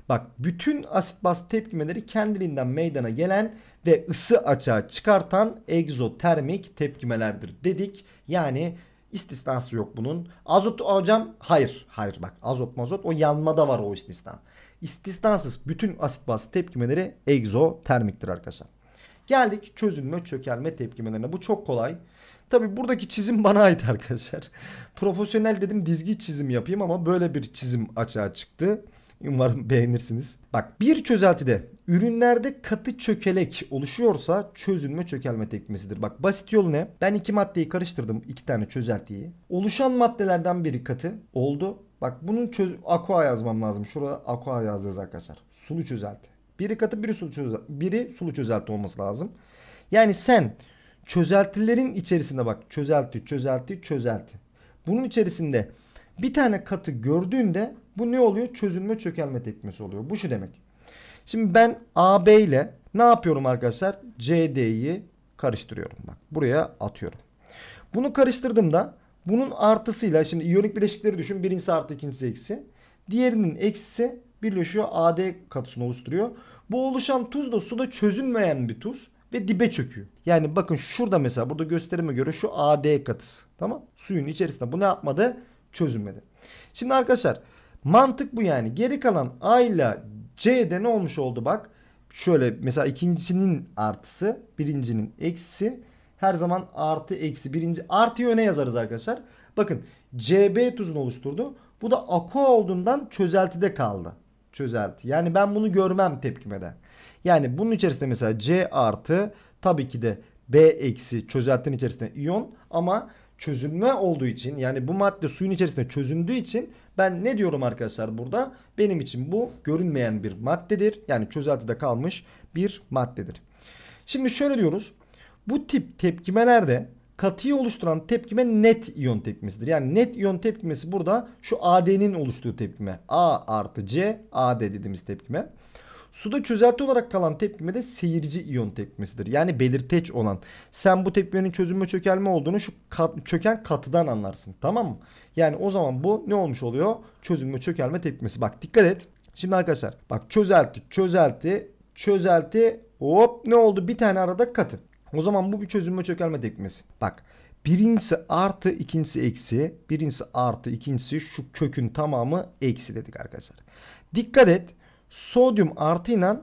Bak bütün asit baz tepkimeleri kendiliğinden meydana gelen ve ısı açığa çıkartan egzotermik tepkimelerdir dedik. Yani istisnası yok bunun. Azot hocam hayır. Hayır bak azot mazot o yanmada var o istisna. İstisnasız bütün asit baz tepkimeleri egzotermiktir arkadaşlar. Geldik çözünme çökelme tepkimelerine. Bu çok kolay. Tabi buradaki çizim bana ait arkadaşlar. Profesyonel dedim dizgi çizim yapayım ama böyle bir çizim açığa çıktı. Umarım beğenirsiniz. Bak bir çözeltide ürünlerde katı çökelek oluşuyorsa çözünme çökelme tekmesidir. Bak basit yolu ne? Ben iki maddeyi karıştırdım. iki tane çözeltiyi. Oluşan maddelerden biri katı oldu. Bak bunun çöz aqua yazmam lazım. Şurada aqua yazacağız arkadaşlar. Sulu çözelti. Biri katı biri sulu çözelti. Biri sulu çözelti olması lazım. Yani sen çözeltilerin içerisinde bak çözelti çözelti çözelti. Bunun içerisinde bir tane katı gördüğünde bu ne oluyor? Çözülme çökelme tepkimesi oluyor. Bu şu demek. Şimdi ben AB ile ne yapıyorum arkadaşlar? CD'yi karıştırıyorum. Bak buraya atıyorum. Bunu karıştırdığımda bunun artısıyla şimdi iyonik bileşikleri düşün. Birincisi artı ikincisi eksi. Diğerinin eksisi birleşiyor AD katısını oluşturuyor. Bu oluşan tuz da suda çözünmeyen bir tuz ve dibe çöküyor. Yani bakın şurada mesela burada gösterime göre şu AD katısı. Tamam? Suyun içerisinde bu ne yapmadı? çözülmedi. Şimdi arkadaşlar mantık bu yani. Geri kalan A ile C'de ne olmuş oldu bak. Şöyle mesela ikincisinin artısı birincinin eksisi her zaman artı eksi birinci artıyı öne yazarız arkadaşlar. Bakın CB tuzunu oluşturdu. Bu da ako olduğundan çözeltide kaldı. Çözelti. Yani ben bunu görmem tepkimeden. Yani bunun içerisinde mesela C artı tabii ki de B eksi çözeltinin içerisinde iyon ama çözünme olduğu için yani bu madde suyun içerisinde çözündüğü için ben ne diyorum arkadaşlar burada? Benim için bu görünmeyen bir maddedir. Yani çözeltide kalmış bir maddedir. Şimdi şöyle diyoruz. Bu tip tepkimelerde katıyı oluşturan tepkime net iyon tepkimesidir. Yani net iyon tepkimesi burada şu AD'nin oluştuğu tepkime. A artı C AD dediğimiz tepkime. Suda çözelti olarak kalan tepkime de seyirci iyon tepkimesidir. Yani belirteç olan. Sen bu tepkimenin çözünme çökelme olduğunu şu kat, çöken katıdan anlarsın. Tamam mı? Yani o zaman bu ne olmuş oluyor? Çözünme çökelme tepkimesi. Bak dikkat et. Şimdi arkadaşlar bak çözelti çözelti çözelti hop ne oldu? Bir tane arada katı. O zaman bu bir çözünme çökelme tepkimesi. Bak Birincisi artı, ikincisi eksi. Birincisi artı, ikincisi şu kökün tamamı eksi dedik arkadaşlar. Dikkat et sodyum artıyla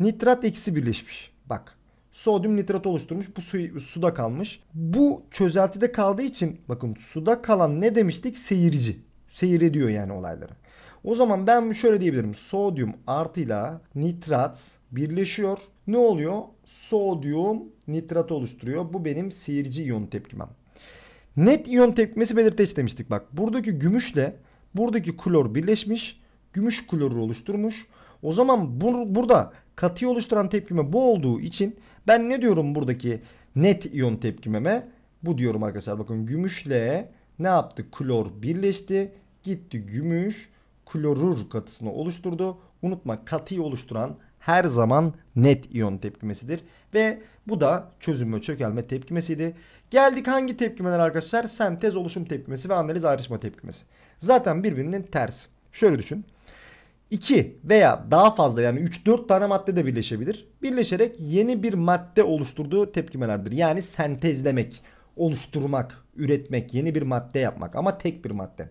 nitrat eksi birleşmiş. Bak sodyum nitrat oluşturmuş. Bu su, suda kalmış. Bu çözeltide kaldığı için bakın suda kalan ne demiştik? Seyirci. Seyir ediyor yani olayları. O zaman ben şöyle diyebilirim. Sodyum artıyla nitrat birleşiyor. Ne oluyor? Sodyum nitrat oluşturuyor. Bu benim seyirci iyon tepkimem. Net iyon tepkimesi belirteç demiştik. Bak buradaki gümüşle buradaki klor birleşmiş. Gümüş kloru oluşturmuş. O zaman bu, burada katıyı oluşturan tepkime bu olduğu için ben ne diyorum buradaki net iyon tepkimeme? Bu diyorum arkadaşlar bakın gümüşle ne yaptı? Klor birleşti. Gitti gümüş klorür katısını oluşturdu. Unutma katıyı oluşturan her zaman net iyon tepkimesidir. Ve bu da çözünme çökelme tepkimesiydi. Geldik hangi tepkimeler arkadaşlar? Sentez oluşum tepkimesi ve analiz ayrışma tepkimesi. Zaten birbirinin tersi. Şöyle düşün. 2 veya daha fazla yani 3-4 tane madde de birleşebilir. Birleşerek yeni bir madde oluşturduğu tepkimelerdir. Yani sentezlemek, oluşturmak, üretmek, yeni bir madde yapmak ama tek bir madde.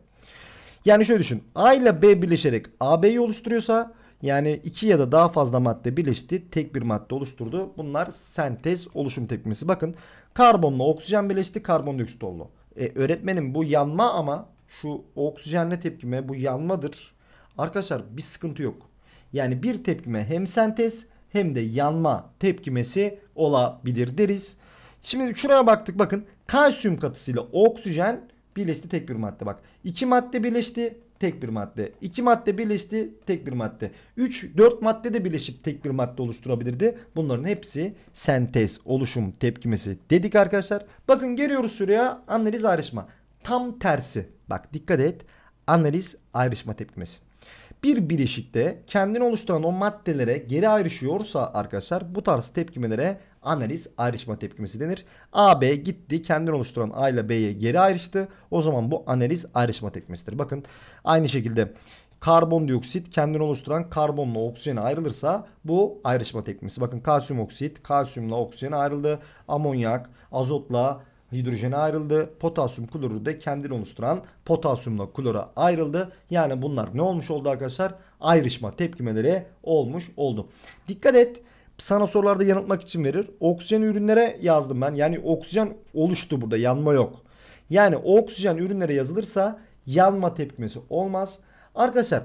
Yani şöyle düşün. A ile B birleşerek AB'yi oluşturuyorsa yani iki ya da daha fazla madde birleşti. Tek bir madde oluşturdu. Bunlar sentez oluşum tepkimesi. Bakın karbonla oksijen birleşti. Karbondioksit oldu. E, öğretmenim bu yanma ama şu oksijenle tepkime bu yanmadır. Arkadaşlar bir sıkıntı yok. Yani bir tepkime hem sentez hem de yanma tepkimesi olabilir deriz. Şimdi şuraya baktık bakın. Kalsiyum katısıyla oksijen birleşti tek bir madde bak. İki madde birleşti tek bir madde. İki madde birleşti tek bir madde. Üç, dört madde de birleşip tek bir madde oluşturabilirdi. Bunların hepsi sentez, oluşum, tepkimesi dedik arkadaşlar. Bakın geliyoruz şuraya analiz ayrışma. Tam tersi. Bak dikkat et. Analiz ayrışma tepkimesi bir bileşikte kendini oluşturan o maddelere geri ayrışıyorsa arkadaşlar bu tarz tepkimelere analiz ayrışma tepkimesi denir. AB gitti kendini oluşturan A ile B'ye geri ayrıştı. O zaman bu analiz ayrışma tepkimesidir. Bakın aynı şekilde karbondioksit kendini oluşturan karbonla oksijene ayrılırsa bu ayrışma tepkimesi. Bakın kalsiyum oksit kalsiyumla oksijene ayrıldı. Amonyak azotla hidrojene ayrıldı. Potasyum klorür de kendini oluşturan potasyumla klora ayrıldı. Yani bunlar ne olmuş oldu arkadaşlar? Ayrışma tepkimeleri olmuş oldu. Dikkat et sana sorularda yanıtmak için verir. Oksijen ürünlere yazdım ben. Yani oksijen oluştu burada yanma yok. Yani oksijen ürünlere yazılırsa yanma tepkimesi olmaz. Arkadaşlar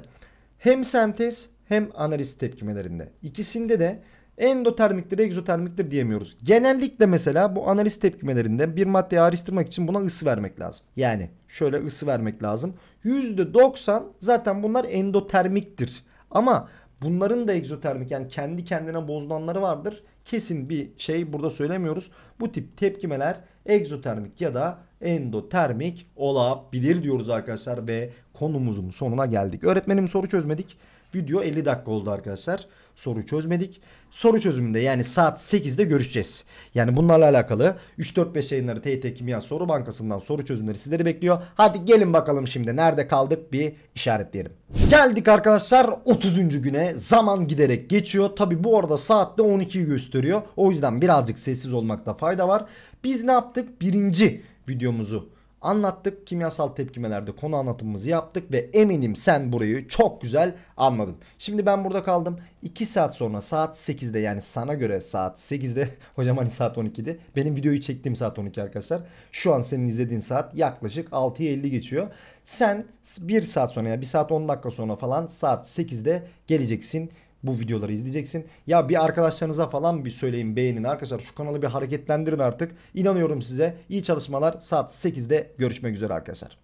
hem sentez hem analiz tepkimelerinde ikisinde de endotermiktir, egzotermiktir diyemiyoruz. Genellikle mesela bu analiz tepkimelerinde bir maddeyi ayrıştırmak için buna ısı vermek lazım. Yani şöyle ısı vermek lazım. %90 zaten bunlar endotermiktir. Ama bunların da egzotermik yani kendi kendine bozulanları vardır. Kesin bir şey burada söylemiyoruz. Bu tip tepkimeler egzotermik ya da endotermik olabilir diyoruz arkadaşlar ve konumuzun sonuna geldik. Öğretmenim soru çözmedik. Video 50 dakika oldu arkadaşlar soru çözmedik. Soru çözümünde yani saat 8'de görüşeceğiz. Yani bunlarla alakalı 3-4-5 yayınları TYT Kimya Soru Bankası'ndan soru çözümleri sizleri bekliyor. Hadi gelin bakalım şimdi nerede kaldık bir işaretleyelim. Geldik arkadaşlar 30. güne zaman giderek geçiyor. Tabi bu arada saatte 12'yi gösteriyor. O yüzden birazcık sessiz olmakta fayda var. Biz ne yaptık? Birinci videomuzu anlattık. Kimyasal tepkimelerde konu anlatımımızı yaptık ve eminim sen burayı çok güzel anladın. Şimdi ben burada kaldım. 2 saat sonra saat 8'de yani sana göre saat 8'de hocam hani saat 12'de benim videoyu çektiğim saat 12 arkadaşlar. Şu an senin izlediğin saat yaklaşık 6'ya 50 geçiyor. Sen 1 saat sonra ya yani 1 saat 10 dakika sonra falan saat 8'de geleceksin bu videoları izleyeceksin. Ya bir arkadaşlarınıza falan bir söyleyin beğenin arkadaşlar şu kanalı bir hareketlendirin artık. İnanıyorum size. İyi çalışmalar saat 8'de görüşmek üzere arkadaşlar.